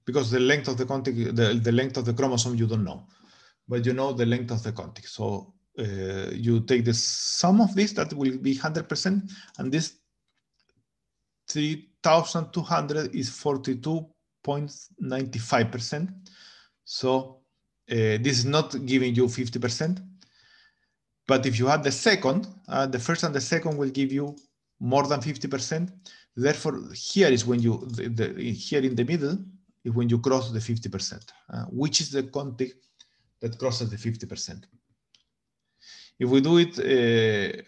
Because the length of the context, the, the length of the chromosome, you don't know, but you know the length of the context. So uh, you take the sum of this, that will be 100%, and this 3,200 is 42.95%. So uh, this is not giving you 50%. But if you have the second, uh, the first and the second will give you more than 50%. Therefore, here is when you, the, the, here in the middle, is when you cross the 50%, uh, which is the context that crosses the 50%. If we do it eh,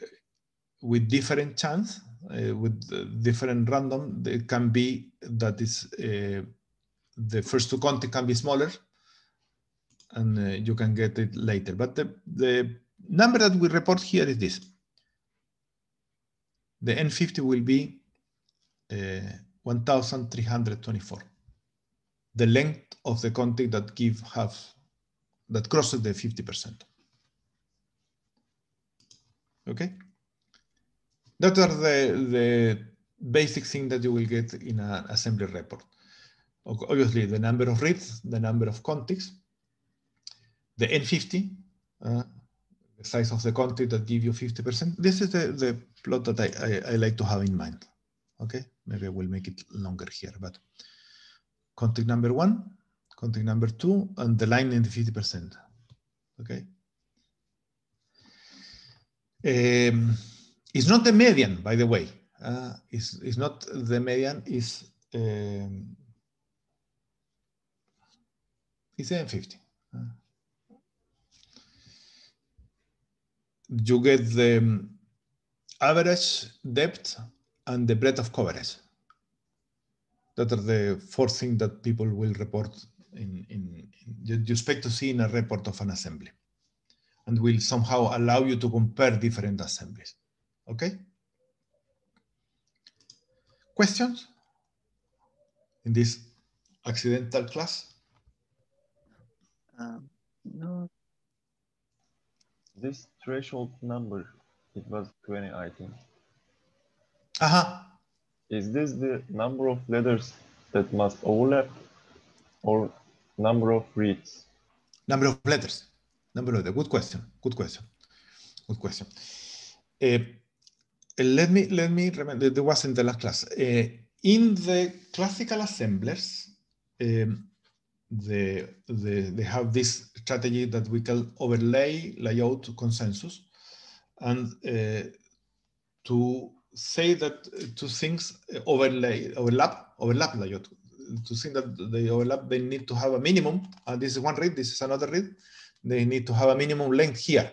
with different chance, uh, with different random, it can be that is uh, the first two content can be smaller and uh, you can get it later. But the, the number that we report here is this. The N50 will be 1324 the length of the contact that give have that crosses the 50%. Okay? That are the, the basic thing that you will get in an assembly report. Obviously, the number of reads, the number of contigs, the N50, uh, the size of the contig that give you 50%. This is the, the plot that I, I, I, like to have in mind. Okay, maybe I will make it longer here, but contig number one, contig number two, and the line in the 50%. Okay. Um, it's not the median, by the way. Uh, it's, it's not the median, it's, um, it's M50. Uh, you get the um, average depth and the breadth of coverage. That are the four things that people will report in, in, in, you expect to see in a report of an assembly and will somehow allow you to compare different assemblies. Okay? Questions in this accidental class? Um, no. This threshold number, it was 20, I think. Uh -huh. Is this the number of letters that must overlap or number of reads? Number of letters. Number of letters. Good question. Good question. Good question. Uh, Eh, let me let me remember. There was in the last class. Uh, in the classical assemblers, um, the, the, they have this strategy that we call overlay layout consensus, and uh, to say that two things overlay overlap overlap layout. To think that they overlap, they need to have a minimum. Uh, this is one read. This is another read. They need to have a minimum length here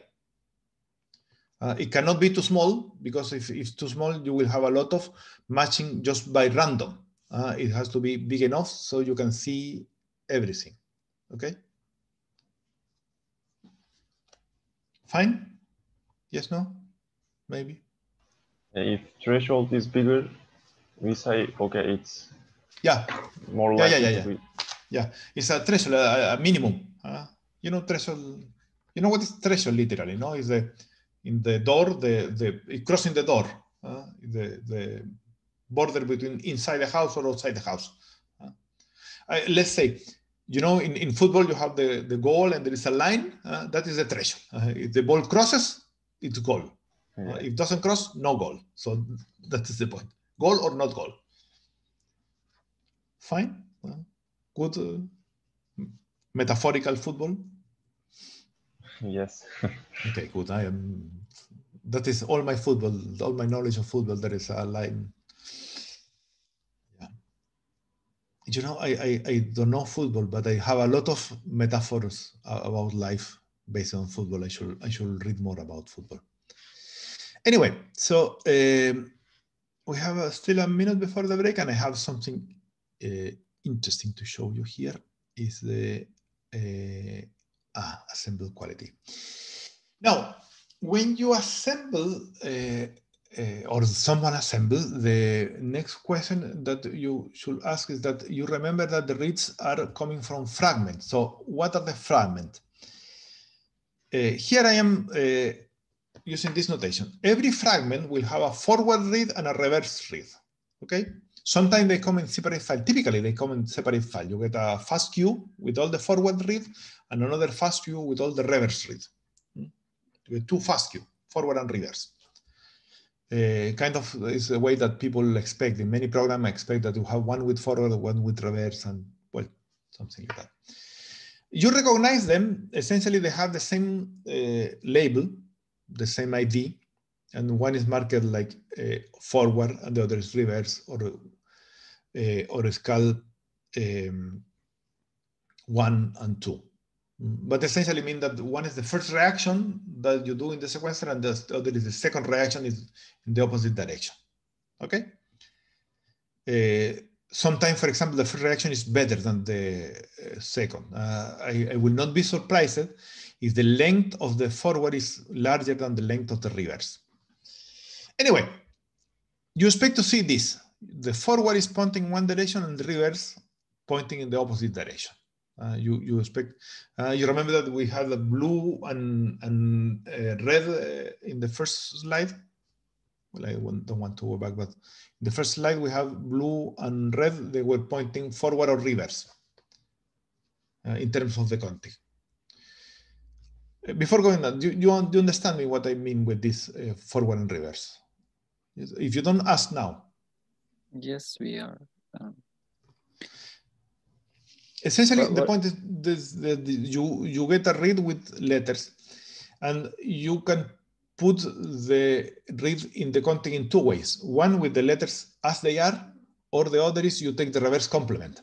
uh, it cannot be too small because if it's too small, you will have a lot of matching just by random. Uh, it has to be big enough so you can see everything, okay? Fine? Yes, no? Maybe? Uh, if threshold is bigger, we say, okay, it's yeah. more yeah, likely yeah, yeah, yeah. Be... Yeah, it's a threshold, a, a minimum. Uh, you know, threshold, you know what is threshold literally, no? it's the in the door, the, the crossing the door, uh, the, the border between inside the house or outside the house. Uh, uh, let's say, you know, in, in football, you have the, the goal and there is a line, uh, that is the threshold. Uh, if the ball crosses, it's goal. Uh, yeah. if it doesn't cross, no goal. So that is the point. Goal or not goal. Fine. good metaphorical football. Yes. okay, good. I am. That is all my football, all my knowledge of football. There is a line. Yeah. You know, I, I, I don't know football, but I have a lot of metaphors about life based on football. I should I should read more about football. Anyway, so um, we have a, still a minute before the break, and I have something uh, interesting to show you here. Is the uh, uh, assemble quality. Now, when you assemble uh, uh, or someone assembles, the next question that you should ask is that you remember that the reads are coming from fragments. So what are the fragments? Eh, here I am using this notation. Every fragment will have a forward read and a reverse read, okay? Sometimes they come in separate file. Typically, they come in separate file. You get a fast queue with all the forward read and another fast queue with all the reverse read. You hmm? get two fast queue, forward and reverse. Uh, kind of is the way that people expect. In many programs, expect that you have one with forward, one with reverse, and well, something like that. You recognize them. Essentially, they have the same uh, label, the same ID, and one is marked like uh, forward and the other is reverse or uh, or scalp um, one and two. But essentially mean that one is the first reaction that you do in the sequencer and the other is the second reaction is in the opposite direction, okay? Uh, sometimes, for example, the first reaction is better than the uh, second. Uh, I, I, will not be surprised if the length of the forward is larger than the length of the reverse. Anyway, you expect to see this. The forward is pointing one direction and the reverse pointing in the opposite direction. Uh, you, you expect, uh, you remember that we had the blue and, and uh, red uh, in the first slide. Well, I don't want to go back, but the first slide we have blue and red, they were pointing forward or reverse uh, in terms of the context. Uh, before going on, do, do you understand me what I mean with this forward and reverse? If you don't ask now. Yes, we are. Um... Essentially, the point is this, that you you get a read with letters, and you can put the read in the content in two ways. One with the letters as they are, or the other is you take the reverse complement.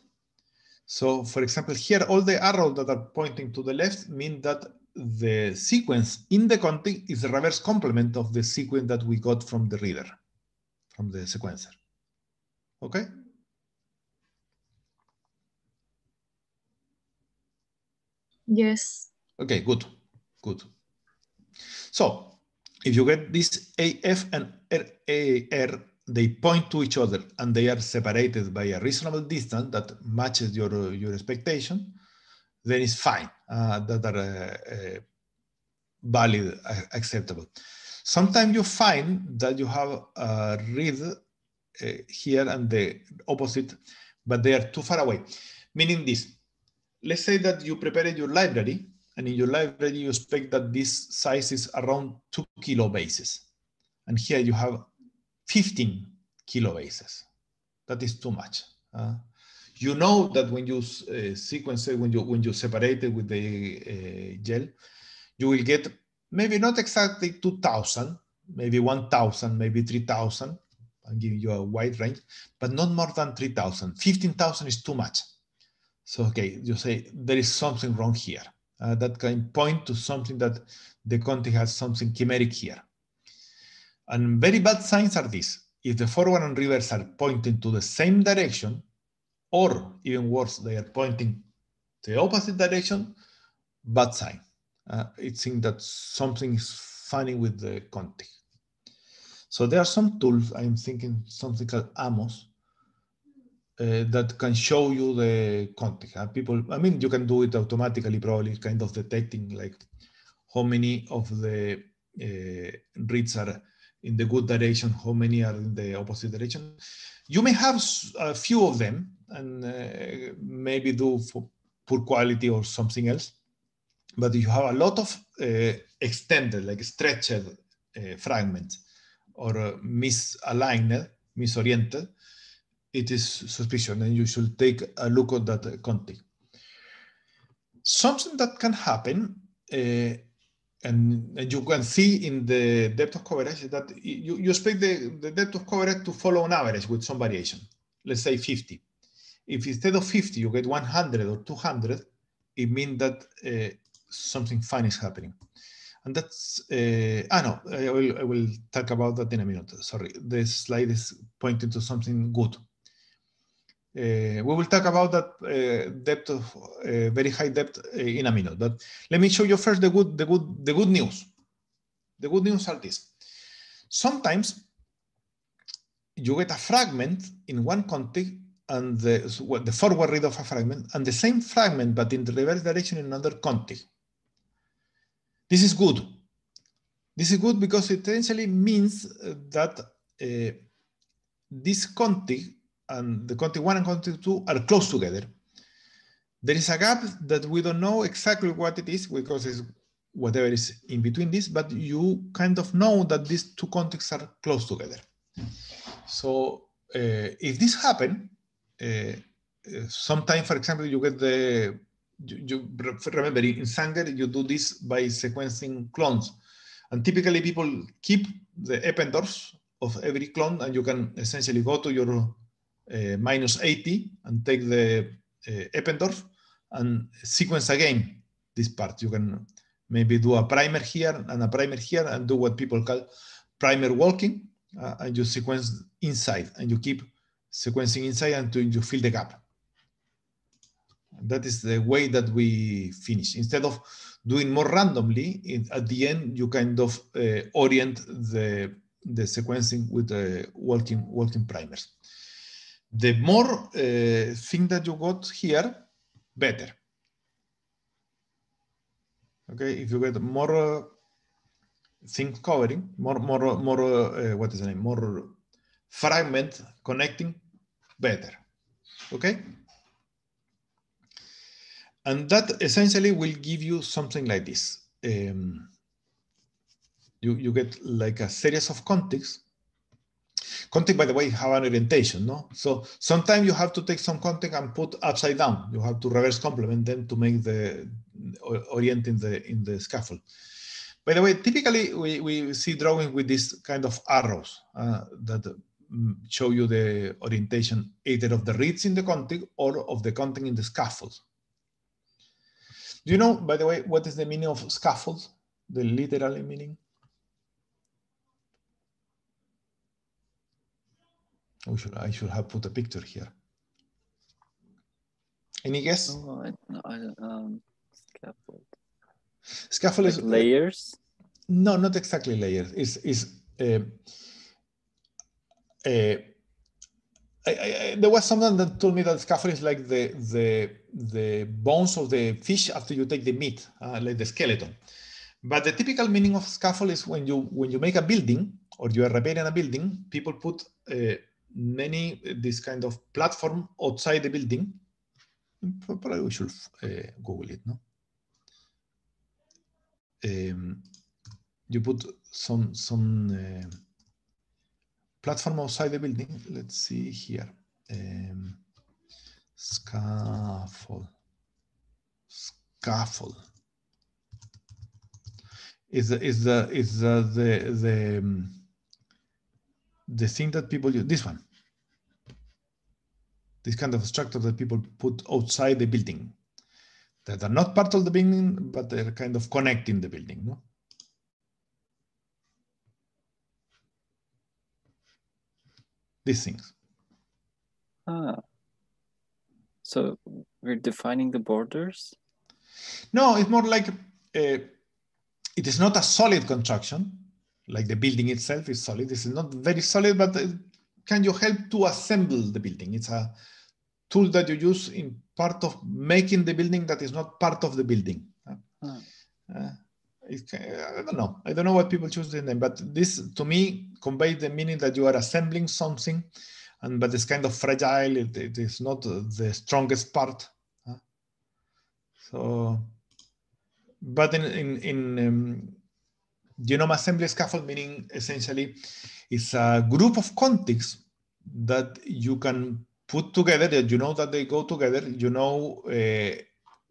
So for example, here, all the arrows that are pointing to the left mean that the sequence in the content is the reverse complement of the sequence that we got from the reader from the sequencer. Okay? Yes. Okay, good, good. So if you get this AF and RAR, they point to each other and they are separated by a reasonable distance that matches your, your expectation, then it's fine. Uh, that are uh, uh, valid, uh, acceptable. Sometimes you find that you have a read uh, here and the opposite, but they are too far away. Meaning this, let's say that you prepared your library and in your library you expect that this size is around two kilobases, And here you have 15 kilobases. That is too much. Uh, you know that when you uh, sequence it, when you, when you separate it with the uh, gel, you will get maybe not exactly 2000, maybe 1000, maybe 3000. I'm giving you a wide range, but not more than 3000. 15,000 is too much. So, okay, you say there is something wrong here. Uh, that can point to something that the county has something chimeric here. And very bad signs are this: If the forward and reverse are pointing to the same direction, or even worse, they are pointing to the opposite direction, bad sign uh, it seems that something is funny with the content. So there are some tools, I'm thinking something called AMOS, uh, that can show you the content. people, I mean, you can do it automatically, probably kind of detecting like how many of the uh, reads are in the good direction, how many are in the opposite direction. You may have a few of them and uh, maybe do for poor quality or something else but you have a lot of uh, extended, like stretched uh, fragments or uh, misaligned, misoriented, it is suspicion, and you should take a look at that context. Something that can happen and you can see in the depth of coverage that you, you expect the, the depth of coverage to follow on average with some variation, let's say 50. If instead of 50, you get 100 or 200, it means that uh, something fine is happening. And that's, uh, ah, no, I will, I will talk about that in a minute. Sorry, the slide is pointing to something good. Uh, we will talk about that uh, depth of uh, very high depth uh, in a minute, but let me show you first the good, the good, the good news. The good news are this. Sometimes you get a fragment in one context and the, the forward read of a fragment and the same fragment, but in the reverse direction in another context. This is good. This is good because it essentially means uh, that uh, this contig and the contig one and contig two are close together. There is a gap that we don't know exactly what it is because it's whatever is in between this, but you kind of know that these two contexts are close together. So uh, if this happen, uh, uh sometime, for example, you get the you, you remember in Sanger, you do this by sequencing clones. And typically people keep the ependors of every clone and you can essentially go to your uh, minus 80 and take the uh, and sequence again this part. You can maybe do a primer here and a primer here and do what people call primer walking uh, and you sequence inside and you keep sequencing inside until you fill the gap. That is the way that we finish. Instead of doing more randomly, at the end, you kind of uh, orient the, the sequencing with the working, working primers. The more uh, thing that you got here, better. Okay, if you get more uh, things covering, more, more, more, uh, what is the name, more fragment connecting, better. Okay. And that essentially will give you something like this. Um, you, you get like a series of contigs. Context, by the way, have an orientation, no? So sometimes you have to take some context and put upside down. You have to reverse complement them to make the orient in the in the scaffold. By the way, typically we, we see drawing with this kind of arrows uh, that mm, show you the orientation either of the reads in the contig or of the content in the scaffold. Do you know, by the way, what is the meaning of scaffold? The literal meaning? We should, I should have put a picture here. Any guess? I, no, I, um, scaffold. Scaffold like is layers. No, not exactly layers. It's is uh, uh, I, I, there was someone that told me that scaffold is like the the the bones of the fish after you take the meat, uh, like the skeleton. But the typical meaning of scaffold is when you when you make a building or you are repairing a building, people put uh, many uh, this kind of platform outside the building. Probably we should uh, Google it, no? Um, you put some some. Uh, platform outside the building. Let's see here. Um, scaffold. Scaffold. Is the, is the is the the the, um, the thing that people use this one this kind of structure that people put outside the building that are not part of the building but they're kind of connecting the building no these things. Ah. So we're defining the borders? No, it's more like a, eh, it is not a solid construction, like the building itself is solid. This is not very solid, but eh, can you help to assemble the building? It's a tool that you use in part of making the building that is not part of the building. Uh, I don't know. I don't know what people choose the name, but this to me conveys the meaning that you are assembling something, and but it's kind of fragile. it, it is not the strongest part. So, but in in, in um, genome assembly scaffold, meaning essentially, it's a group of contigs that you can put together. That you know that they go together. You know. Uh,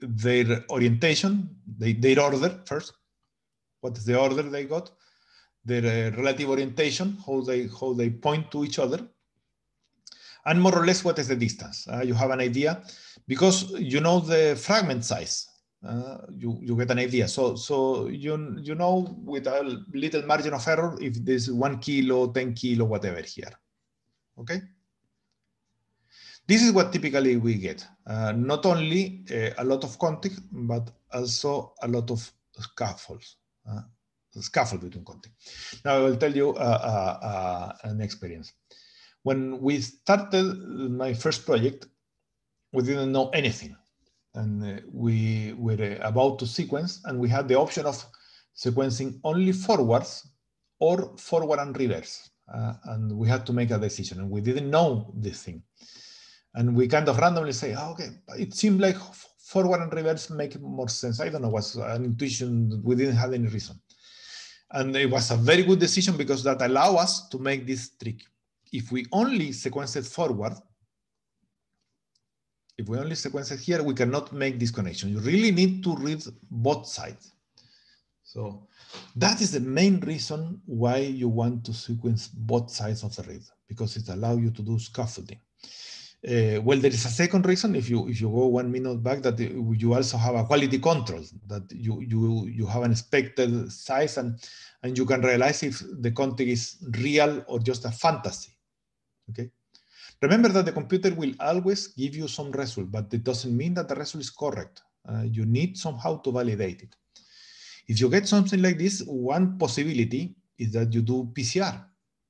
their orientation, they, their order first, what is the order they got, their uh, relative orientation, how they, how they point to each other, and more or less what is the distance. Uh, you have an idea because you know the fragment size. Uh, you, you get an idea. So, so you, you know with a little margin of error if this one kilo, 10 kilo, whatever here. Okay? This is what typically we get. Uh, not only uh, a lot of contact, but also a lot of scaffolds. Uh, scaffold between content. Now I will tell you uh, uh, an experience. When we started my first project, we didn't know anything. And we were about to sequence and we had the option of sequencing only forwards or forward and reverse. Uh, and we had to make a decision and we didn't know this thing. And we kind of randomly say, oh, okay, it seemed like forward and reverse make more sense. I don't know, was an intuition. We didn't have any reason. And it was a very good decision because that allow us to make this trick. If we only sequence it forward, if we only sequence it here, we cannot make this connection. You really need to read both sides. So that is the main reason why you want to sequence both sides of the read, because it allows you to do scaffolding. Uh, well, there is a second reason. If you if you go one minute back, that you also have a quality control that you you you have an expected size and and you can realize if the content is real or just a fantasy. Okay. Remember that the computer will always give you some result, but it doesn't mean that the result is correct. Uh, you need somehow to validate it. If you get something like this, one possibility is that you do PCR.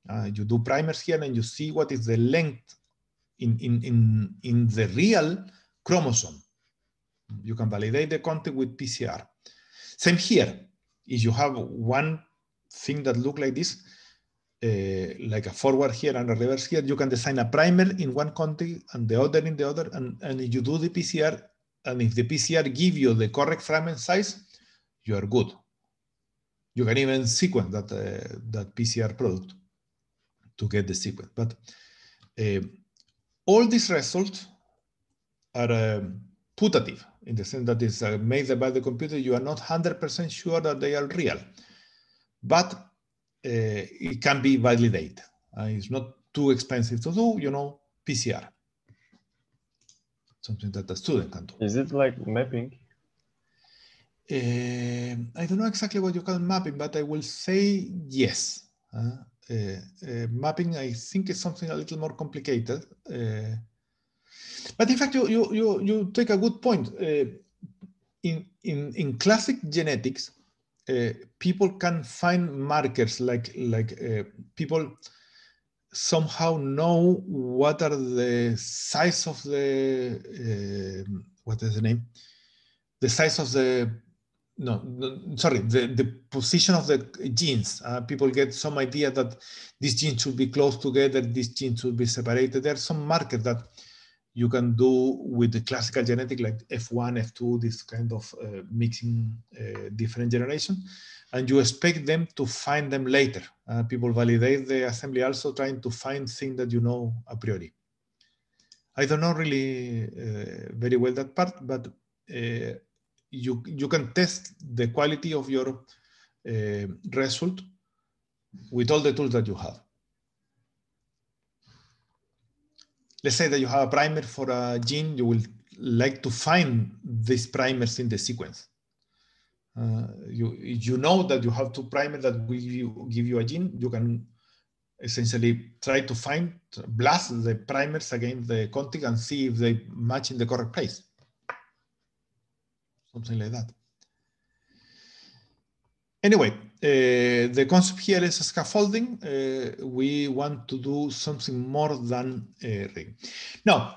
Uh, you do primers here and you see what is the length in, in, in, in the real chromosome. You can validate the content with PCR. Same here. If you have one thing that look like this, uh, like a forward here and a reverse here, you can design a primer in one context and the other in the other. And, and you do the PCR, and if the PCR give you the correct fragment size, you are good. You can even sequence that, uh, that PCR product to get the sequence. But uh, all these results are um, putative in the sense that it's uh, made by the computer. You are not 100% sure that they are real, but uh, it can be validated. Uh, it's not too expensive to do, you know, PCR. Something that the student can do. Is it like mapping? Uh, I don't know exactly what you call mapping, but I will say yes. Uh, Eh, eh, mapping, I think, is something a little more complicated. Eh. but in fact, you, you, you, you take a good point. in, in, in classic genetics, uh, people can find markers like like uh, people somehow know what are the size of the uh, what is the name the size of the no, no, sorry, the, the position of the genes. Uh, people get some idea that these genes should be close together, these genes should be separated. There are some markers that you can do with the classical genetic, like F1, F2, this kind of uh, mixing uh, different generations. And you expect them to find them later. Uh, people validate the assembly also trying to find things that you know a priori. I don't know really uh, very well that part, but uh, you, you can test the quality of your uh, result with all the tools that you have. Let's say that you have a primer for a gene, you will like to find these primers in the sequence. Uh, you, you know that you have two primers that will give you, give you a gene, you can essentially try to find, blast the primers against the contig and see if they match in the correct place something like that. Anyway, uh, the concept here is scaffolding. Uh, we want to do something more than a ring. Now,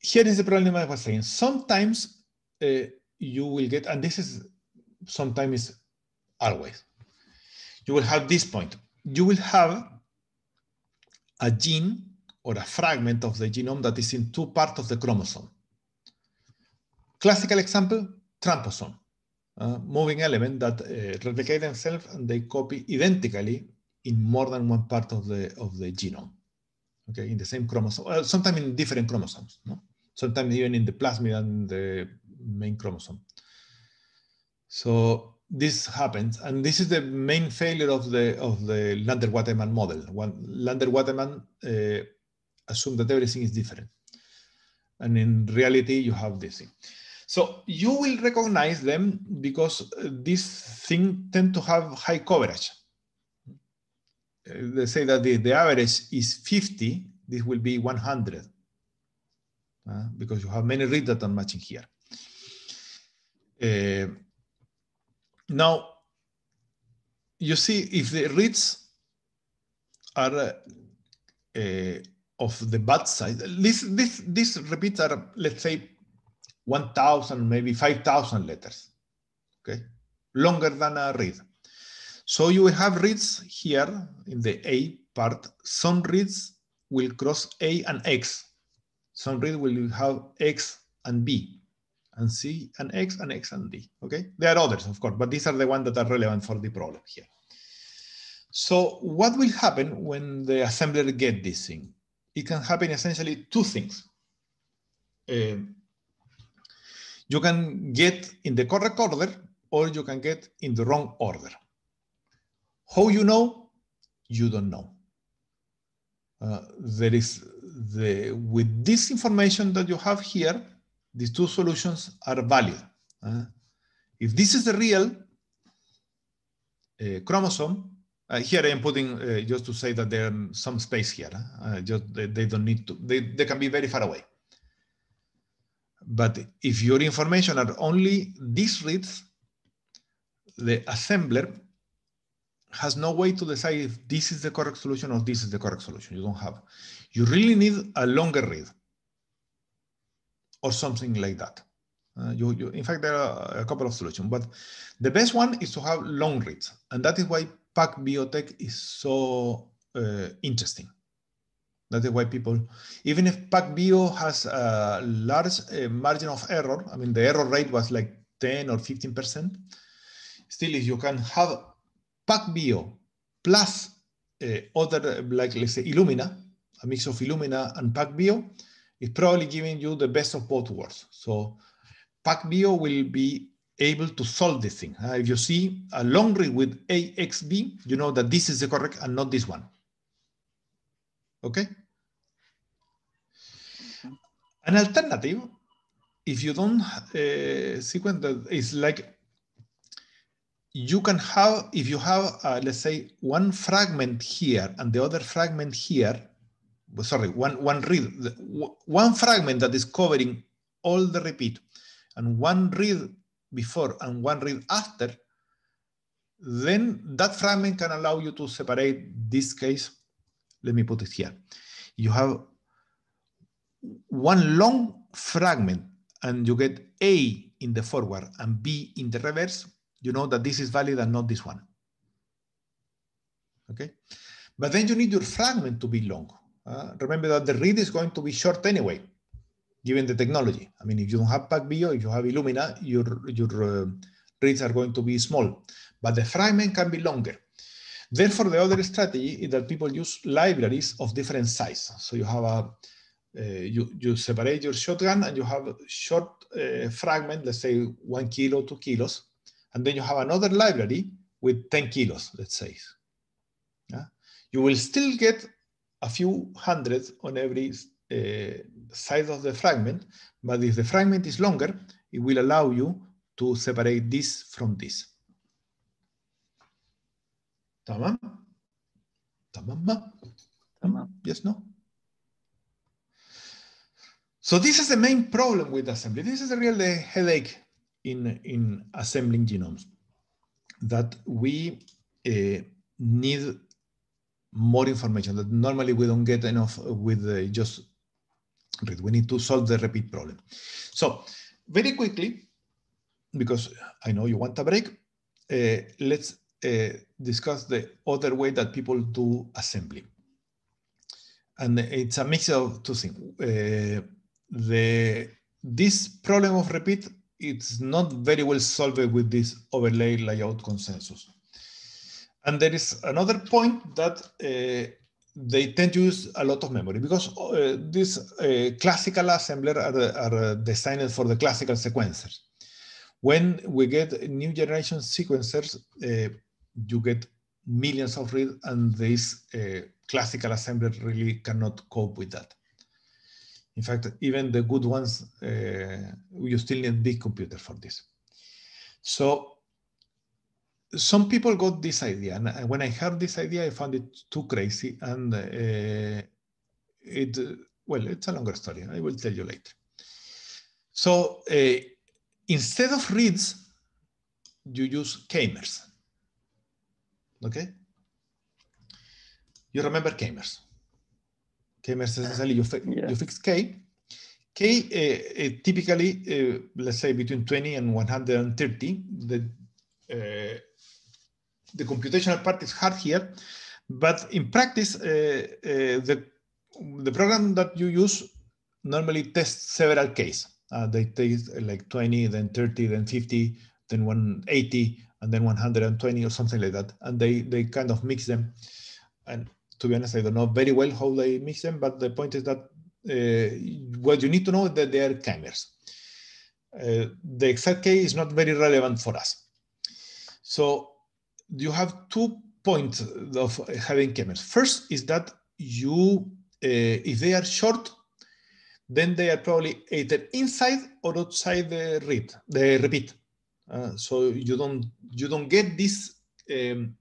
here is the problem I was saying. Sometimes uh, you will get, and this is sometimes always, you will have this point. You will have a gene or a fragment of the genome that is in two parts of the chromosome. Classical example, tramposome, a ¿ah? moving element that uh, eh, replicate themselves and they copy identically in more than one part of the, of the genome, okay, in the same chromosome, uh, sometimes in different chromosomes, no? sometimes even in the plasmid and the main chromosome. So this happens, and this is the main failure of the of the lander waterman model. When lander waterman uh, eh, assumed that everything is different, and in reality, you have this thing. So you will recognize them because uh, this thing tend to have high coverage. They say that the, the average is 50, this will be 100 uh, because you have many read data matching here. Uh, now, you see if the reads are uh, of the bad side, this, this, these repeats are, let's say, 1,000, maybe 5,000 letters, okay? Longer than a read. So you will have reads here in the A part. Some reads will cross A and X. Some read will have X and B and C and X and X and D, okay? There are others, of course, but these are the ones that are relevant for the problem here. So what will happen when the assembler get this thing? It can happen essentially two things. Um, you can get in the correct order or you can get in the wrong order. How you know? You don't know. Uh, there is the, with this information that you have here, these two solutions are valid. Uh, if this is the real uh, chromosome, uh, here I am putting uh, just to say that there are some space here. Uh, just they, they, don't need to. They, they can be very far away. But if your information are only these reads, the assembler has no way to decide if this is the correct solution or this is the correct solution. You don't have. You really need a longer read or something like that. Uh, you, you, in fact, there are a couple of solutions, but the best one is to have long reads. And that is why PAC Biotech is so uh, interesting. That is why people, even if PackBio has a large uh, margin of error, I mean, the error rate was like 10 or 15%, still if you can have PackBio plus uh, other, like let's say Illumina, a mix of Illumina and PackBio, is probably giving you the best of both worlds. So PackBio will be able to solve this thing. Uh, if you see a long read with AXB, you know that this is the correct and not this one. Okay? An alternative, if you don't uh, eh, sequence that is like, you can have, if you have, uh, let's say, one fragment here and the other fragment here, sorry, one, one read, one fragment that is covering all the repeat and one read before and one read after, then that fragment can allow you to separate this case let me put it here. You have one long fragment and you get A in the forward and B in the reverse, you know that this is valid and not this one. Okay? But then you need your fragment to be long. Uh, remember that the read is going to be short anyway, given the technology. I mean, if you don't have PacBio, if you have Illumina, your, your uh, reads are going to be small. But the fragment can be longer. Therefore, the other strategy is that people use libraries of different size. So you have a, uh, you, you separate your shotgun and you have a short uh, fragment, let's say one kilo, two kilos, and then you have another library with 10 kilos, let's say. Yeah? You will still get a few hundreds on every uh, of the fragment, but if the fragment is longer, it will allow you to separate this from this. Tamam. Tamam mı? Tamam. Hmm, yes, no? So this is the main problem with assembly. This is the real uh, headache in, in assembling genomes, that we uh, need more information that normally we don't get enough with uh, just read. We need to solve the repeat problem. So very quickly, because I know you want a break, uh, let's uh, discuss the other way that people do assembly. And it's a mix of two things. Uh, the, this problem of repeat, it's not very well solved with this overlay layout consensus. And there is another point that uh, they tend to use a lot of memory because uh, these uh, classical assemblers are, are, designed for the classical sequencers. When we get new generation sequencers, uh, you get millions of reads and this uh, classical assembler really cannot cope with that. In fact, even the good ones, uh, you still need big computer for this. So some people got this idea. And when I heard this idea, I found it too crazy. And uh, it, well, it's a longer story. I will tell you later. So uh, instead of reads, you use k-mers. Okay? You remember K-mers. K-mers essentially you, fi yeah. you fix K. K uh, typically, uh, let's say between 20 and 130, the, uh, the computational part is hard here, but in practice, the, the program that you use normally tests several cases. Uh, they take like 20, then 30, then 50, then 180, and then 120 or something like that. And they, they kind of mix them. And to be honest, I don't know very well how they mix them, but the point is that uh, what you need to know is that they are chimers. Uh, the exact case is not very relevant for us. So you have two points of having chimers. First is that you, uh, if they are short, then they are probably either inside or outside the repeat. Uh, so you don't you don't get this um,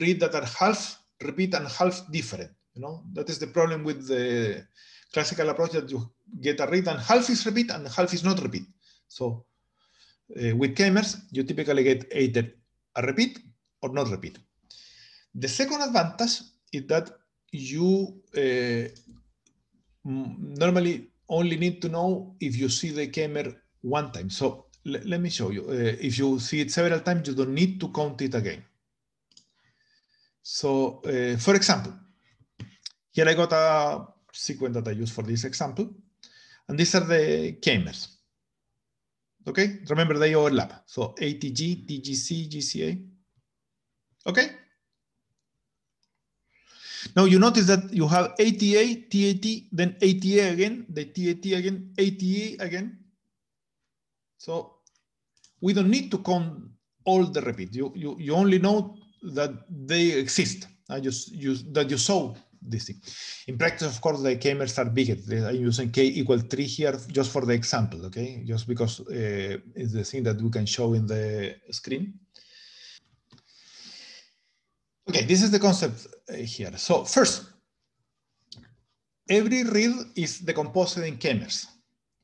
read that are half repeat and half different. You know that is the problem with the classical approach that you get a read and half is repeat and half is not repeat. So uh, with k-mers, you typically get either a repeat or not repeat. The second advantage is that you uh, normally only need to know if you see the k-mer one time. So let me show you. Uh, if you see it several times, you don't need to count it again. So uh, for example, here I got a sequence that I use for this example. And these are the chimers. Okay, remember they overlap. So ATG, TGC, GCA. Okay. Now you notice that you have ATA, TAT, then ATA again, the TAT again, ATA again. So we don't need to count all the repeats. You, you, you only know that they exist. I just use that you saw this thing. In practice, of course, the k-mers are bigger. I'm using k equal three here just for the example, okay? Just because uh, it's the thing that we can show in the screen. Okay, this is the concept uh, here. So first, every read is decomposed in k-mers.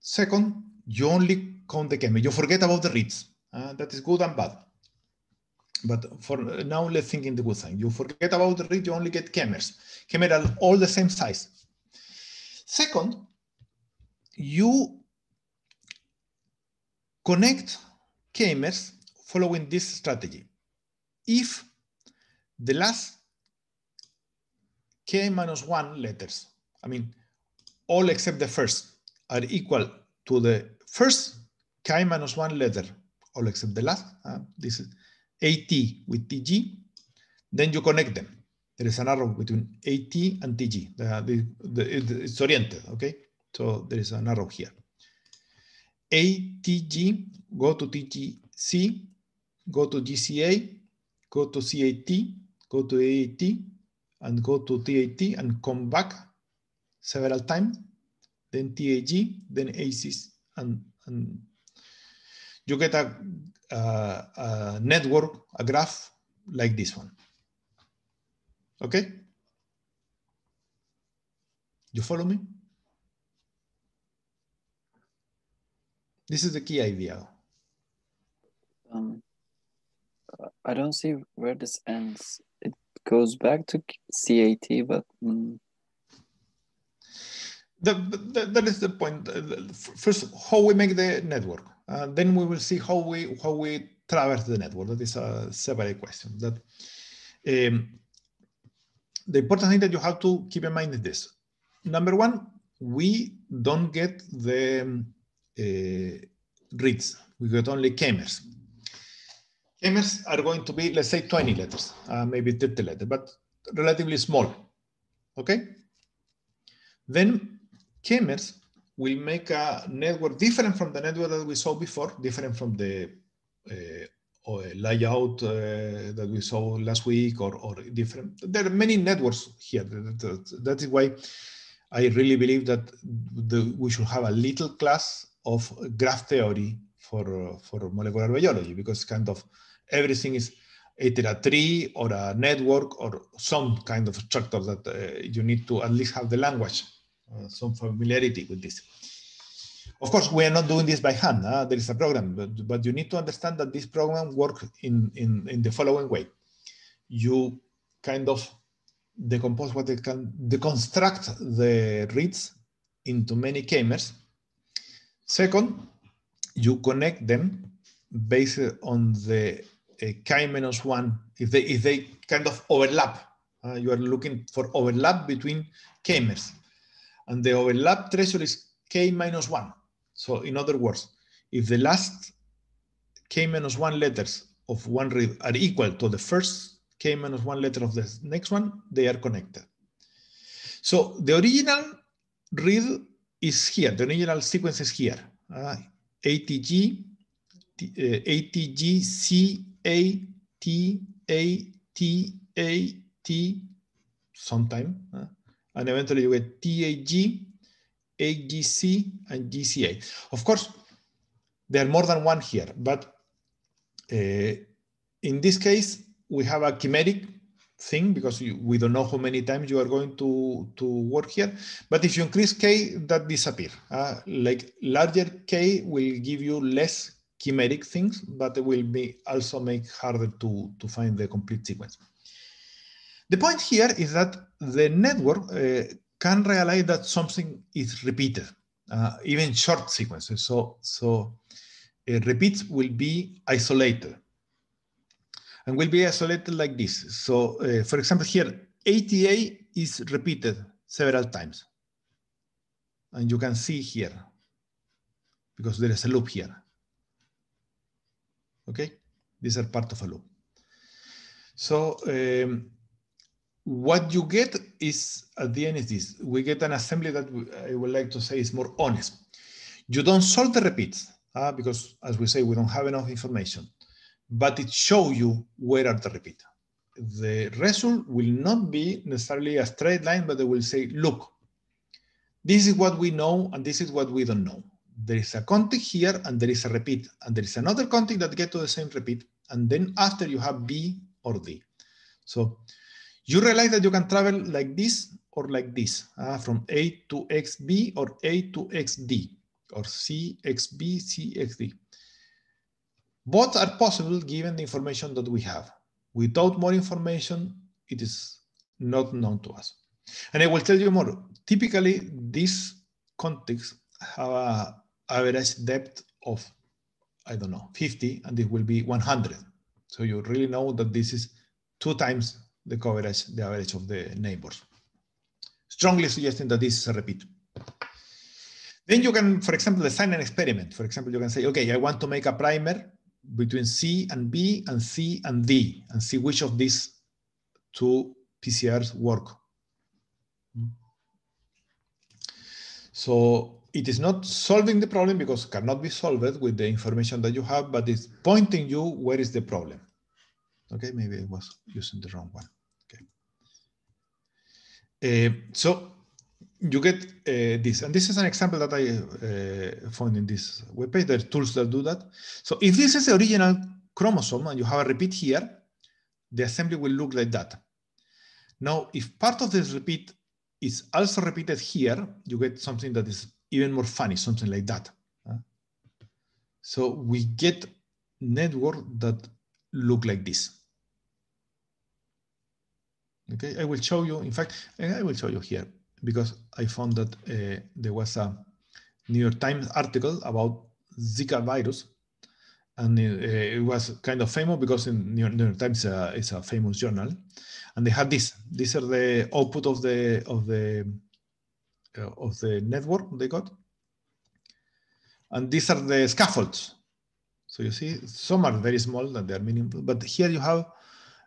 Second, you only count the camel. You forget about the reads. Uh, that is good and bad. But for now, let's think in the good thing. You forget about the read. you only get camels. Camels all the same size. Second, you connect camels following this strategy. If the last k minus one letters, I mean, all except the first are equal to the first K minus one letter, all except the last, uh, this is AT with TG, then you connect them. There is an arrow between AT and TG. the, the, it's oriented, okay? So there is an arrow here. ATG, go to TGC, go to GCA, go to CAT, go to AAT, and go to TAT and come back several times, then TAG, then ACs, and, and you get a, a network, a graph like this one. Okay? You follow me? This is the key idea. Um, I don't see where this ends. It goes back to CAT, but. Mm. The, the, that is the point. First, how we make the network. Uh, then we will see how we how we traverse the network. That is a separate question. That um, the important thing that you have to keep in mind is this: number one, we don't get the um, uh, reads. We get only chemers. Chemers are going to be, let's say, 20 letters, uh, maybe 30 letters, but relatively small. Okay. Then chemers will make a network different from the network that we saw before, different from the uh, uh layout uh, that we saw last week or, or different. There are many networks here. That is why I really believe that the, we should have a little class of graph theory for, for molecular biology because kind of everything is either a tree or a network or some kind of structure that uh, you need to at least have the language uh, some familiarity with this. Of course, we are not doing this by hand. Huh? There is a program, but, but you need to understand that this program works in, in, in the following way. You kind of decompose what it can deconstruct the reads into many k-mers. Second, you connect them based on the uh, one, if they, if they kind of overlap. Uh, you are looking for overlap between k-mers and the overlap threshold is k minus one. So in other words, if the last k minus one letters of one read are equal to the first k minus one letter of the next one, they are connected. So the original read is here. The original sequence is here. Uh, ATG, T, uh, ATG, C, A, T, A, T, A, T, sometime. Uh, and eventually you get TAG, AGC, and GCA. Of course, there are more than one here, but uh, in this case, we have a chimeric thing because you, we don't know how many times you are going to, to work here. But if you increase K, that disappear. Uh, like larger K will give you less chimeric things, but it will be also make harder to, to find the complete sequence. The point here is that the network uh, can realize that something is repeated, uh, even short sequences. So, so uh, repeats will be isolated and will be isolated like this. So uh, for example, here, ATA is repeated several times. And you can see here, because there is a loop here. Okay, these are part of a loop. So um, what you get is at the end is this we get an assembly that i would like to say is more honest you don't solve the repeats uh, because as we say we don't have enough information but it shows you where are the repeat the result will not be necessarily a straight line but they will say look this is what we know and this is what we don't know there is a contig here and there is a repeat and there is another contig that get to the same repeat and then after you have b or d so you realize that you can travel like this or like this, uh, from A to XB or A to XD or CXB, CXD. Both are possible given the information that we have. Without more information, it is not known to us. And I will tell you more. Typically, these contexts have a average depth of, I don't know, 50, and it will be 100. So you really know that this is two times the coverage, the average of the neighbors. Strongly suggesting that this is a repeat. Then you can, for example, design an experiment. For example, you can say, okay, I want to make a primer between C and B and C and D and see which of these two PCRs work. Hmm. So it is not solving the problem because cannot be solved with the information that you have, but it's pointing you where is the problem. Okay, maybe I was using the wrong one. Eh, so you get eh, this, and this is an example that I eh, found in this webpage. There are tools that do that. So if this is the original chromosome and you have a repeat here, the assembly will look like that. Now, if part of this repeat is also repeated here, you get something that is even more funny, something like that. So we get network that look like this. Okay, I will show you, in fact, and I will show you here because I found that uh, there was a New York Times article about Zika virus. And it, uh, it was kind of famous because in New York, New York Times uh, a famous journal. And they had this. These are the output of the of the uh, of the network they got. And these are the scaffolds. So you see, some are very small and they are meaningful, but here you have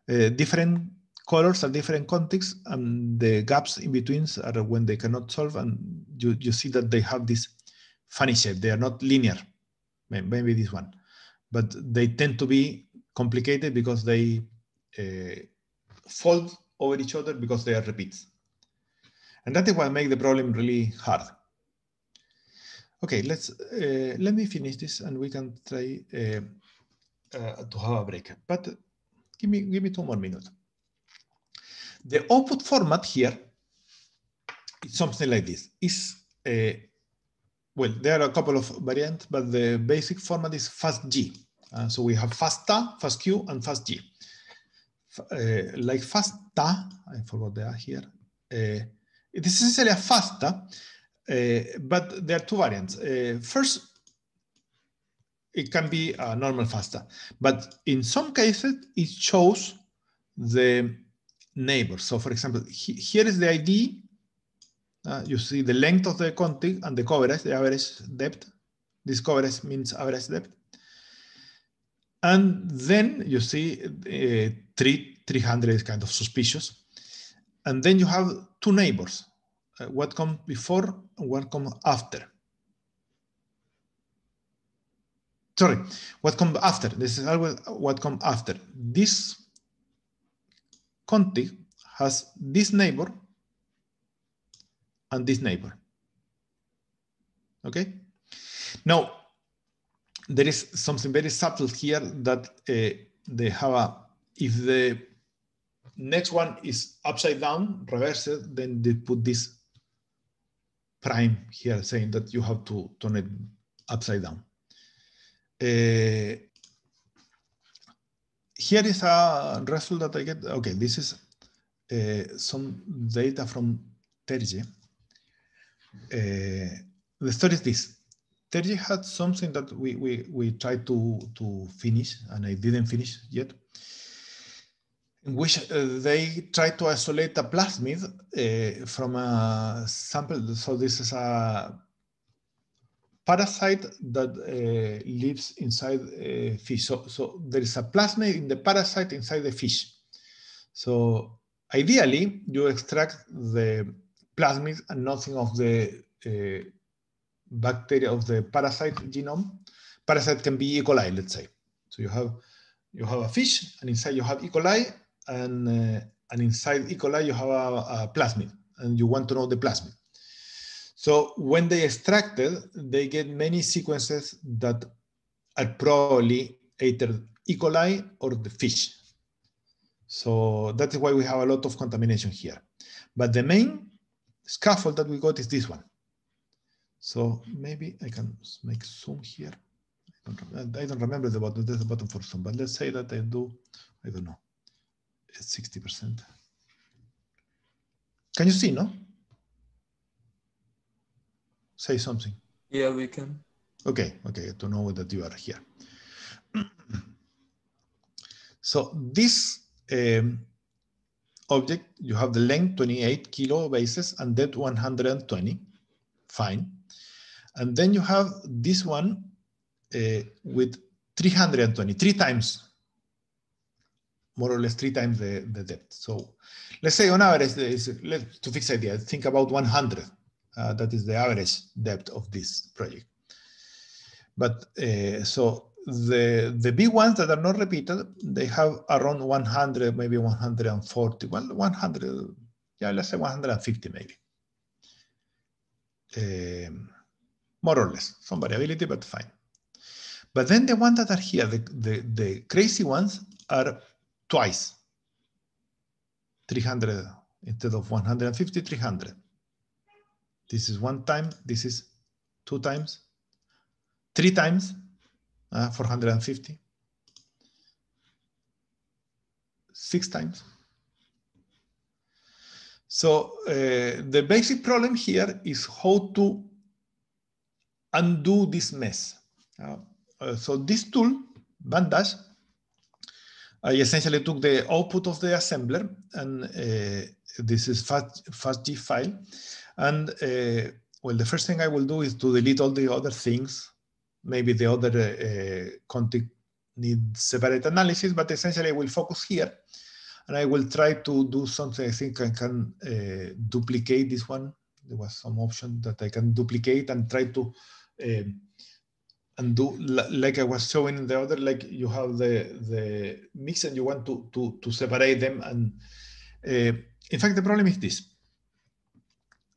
uh, different colors are different contexts and the gaps in betweens are when they cannot solve and you, you see that they have this funny shape. They are not linear, maybe this one, but they tend to be complicated because they uh, fold over each other because they are repeats. And that is what makes the problem really hard. Okay, let's uh, let me finish this and we can try uh, uh to have a break. But give me give me two more minutes. The output format here is something like this. Is a, uh, well, there are a couple of variants, but the basic format is FASTG. Uh, so we have FASTA, FASTQ, and FASTG. Uh, like FASTA, I forgot the A here. Uh, it is essentially a FASTA, uh, but there are two variants. Uh, first, it can be a normal FASTA, but in some cases, it shows the neighbors. So for example, he, here is the ID. Uh, you see the length of the contig and the coverage, the average depth. This coverage means average depth. And then you see uh, three, 300 is kind of suspicious. And then you have two neighbors. Uh, what comes before and what comes after. Sorry, what comes after? This is always what comes after. This contig has this neighbor and this neighbor. Okay? Now, there is something very subtle here that uh, they have a, if the next one is upside down, reversed, then they put this prime here saying that you have to turn it upside down. Uh, here is a result that I get. Okay, this is uh, some data from Terje. Uh, the story is this. Terje had something that we, we, we tried to, to finish, and I didn't finish yet, in which uh, they tried to isolate a plasmid from a sample. So this is a parasite that uh, lives inside a uh, fish. So, so there is a plasmid in the parasite inside the fish. So ideally, you extract the plasmid and nothing of the uh, bacteria of the parasite genome. Parasite can be E. coli, let's say. So you have you have a fish, and inside you have E. coli, and uh, and inside E. coli you have a, a plasmid, and you want to know the plasmid. So when they extracted, they get many sequences that are probably either E. coli or the fish. So that's why we have a lot of contamination here. But the main scaffold that we got is this one. So maybe I can make zoom here. I don't, I don't remember the button, there's a button for zoom, but let's say that I do, I don't know, it's 60%. Can you see, no? say something? Yeah, we can. Okay, okay, to know that you are here. so this um, object, you have the length 28 kilo bases and depth 120, fine. And then you have this one uh, with 320, three times, more or less three times the, the depth. So let's say on average, is, to fix idea, think about 100 uh, that is the average depth of this project. But uh, so the, the big ones that are not repeated, they have around 100, maybe 140, well, 100, yeah, let's say 150 maybe. Um, more or less, some variability, but fine. But then the ones that are here, the, the, the crazy ones are twice, 300 instead of 150, 300. This is one time, this is two times, three times, uh, 450, six times. So uh, the basic problem here is how to undo this mess. Uh, uh, so this tool, Bandash, I essentially took the output of the assembler and uh, this is FASTG file and uh, well, the first thing I will do is to delete all the other things. Maybe the other uh, uh content need separate analysis, but essentially I will focus here. And I will try to do something I think I can uh, duplicate this one. There was some option that I can duplicate and try to um, and do like I was showing in the other, like you have the the mix and you want to to to separate them. And uh, in fact, the problem is this: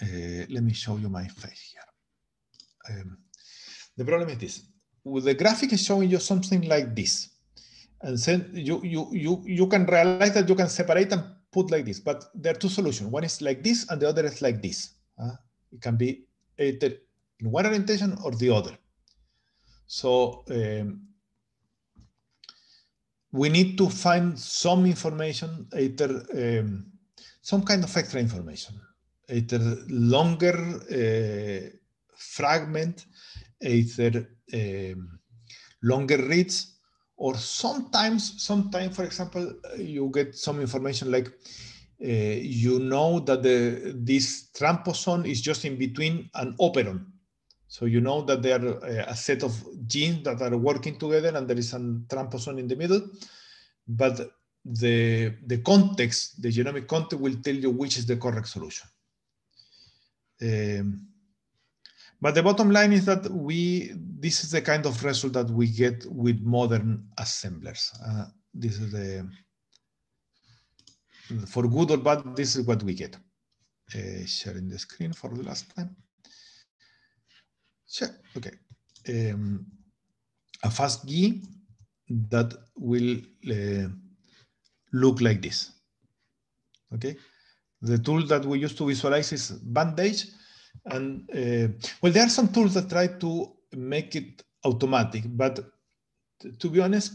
uh, let me show you my face here. Um, the problem is this. the graphic is showing you something like this. And then you, you, you, you can realize that you can separate and put like this, but there are two solutions. One is like this and the other is like this. Uh, it can be either in one orientation or the other. So um, we need to find some information, either um, some kind of extra information either longer uh, fragment, either um, longer reads, or sometimes, sometimes, for example, you get some information like uh, you know that the, this tramposon is just in between an operon. So you know that there are a set of genes that are working together and there is a tramposon in the middle, but the, the context, the genomic context will tell you which is the correct solution. Um, but the bottom line is that we this is the kind of result that we get with modern assemblers. Uh, this is the for good or bad, this is what we get. Uh, sharing the screen for the last time. Sure, okay. Um, a fast G that will uh, look like this. Okay, the tool that we use to visualize is Bandage. And uh, well, there are some tools that try to make it automatic, but to be honest,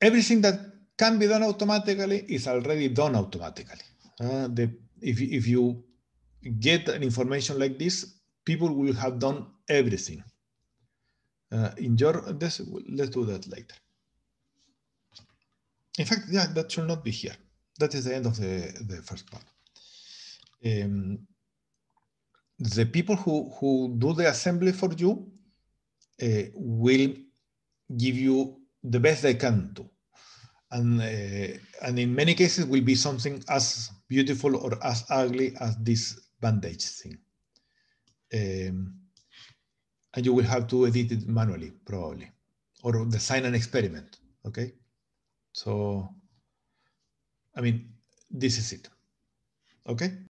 everything that can be done automatically is already done automatically. Uh, the, if, if you get an information like this, people will have done everything. Uh, in your, this, let's do that later. In fact, yeah, that should not be here. That is the end of the, the first part. Um, the people who, who do the assembly for you uh, will give you the best they can do. And, uh, and in many cases will be something as beautiful or as ugly as this bandage thing. Um, and you will have to edit it manually, probably, or design an experiment, okay? So I mean, this is it. Okay.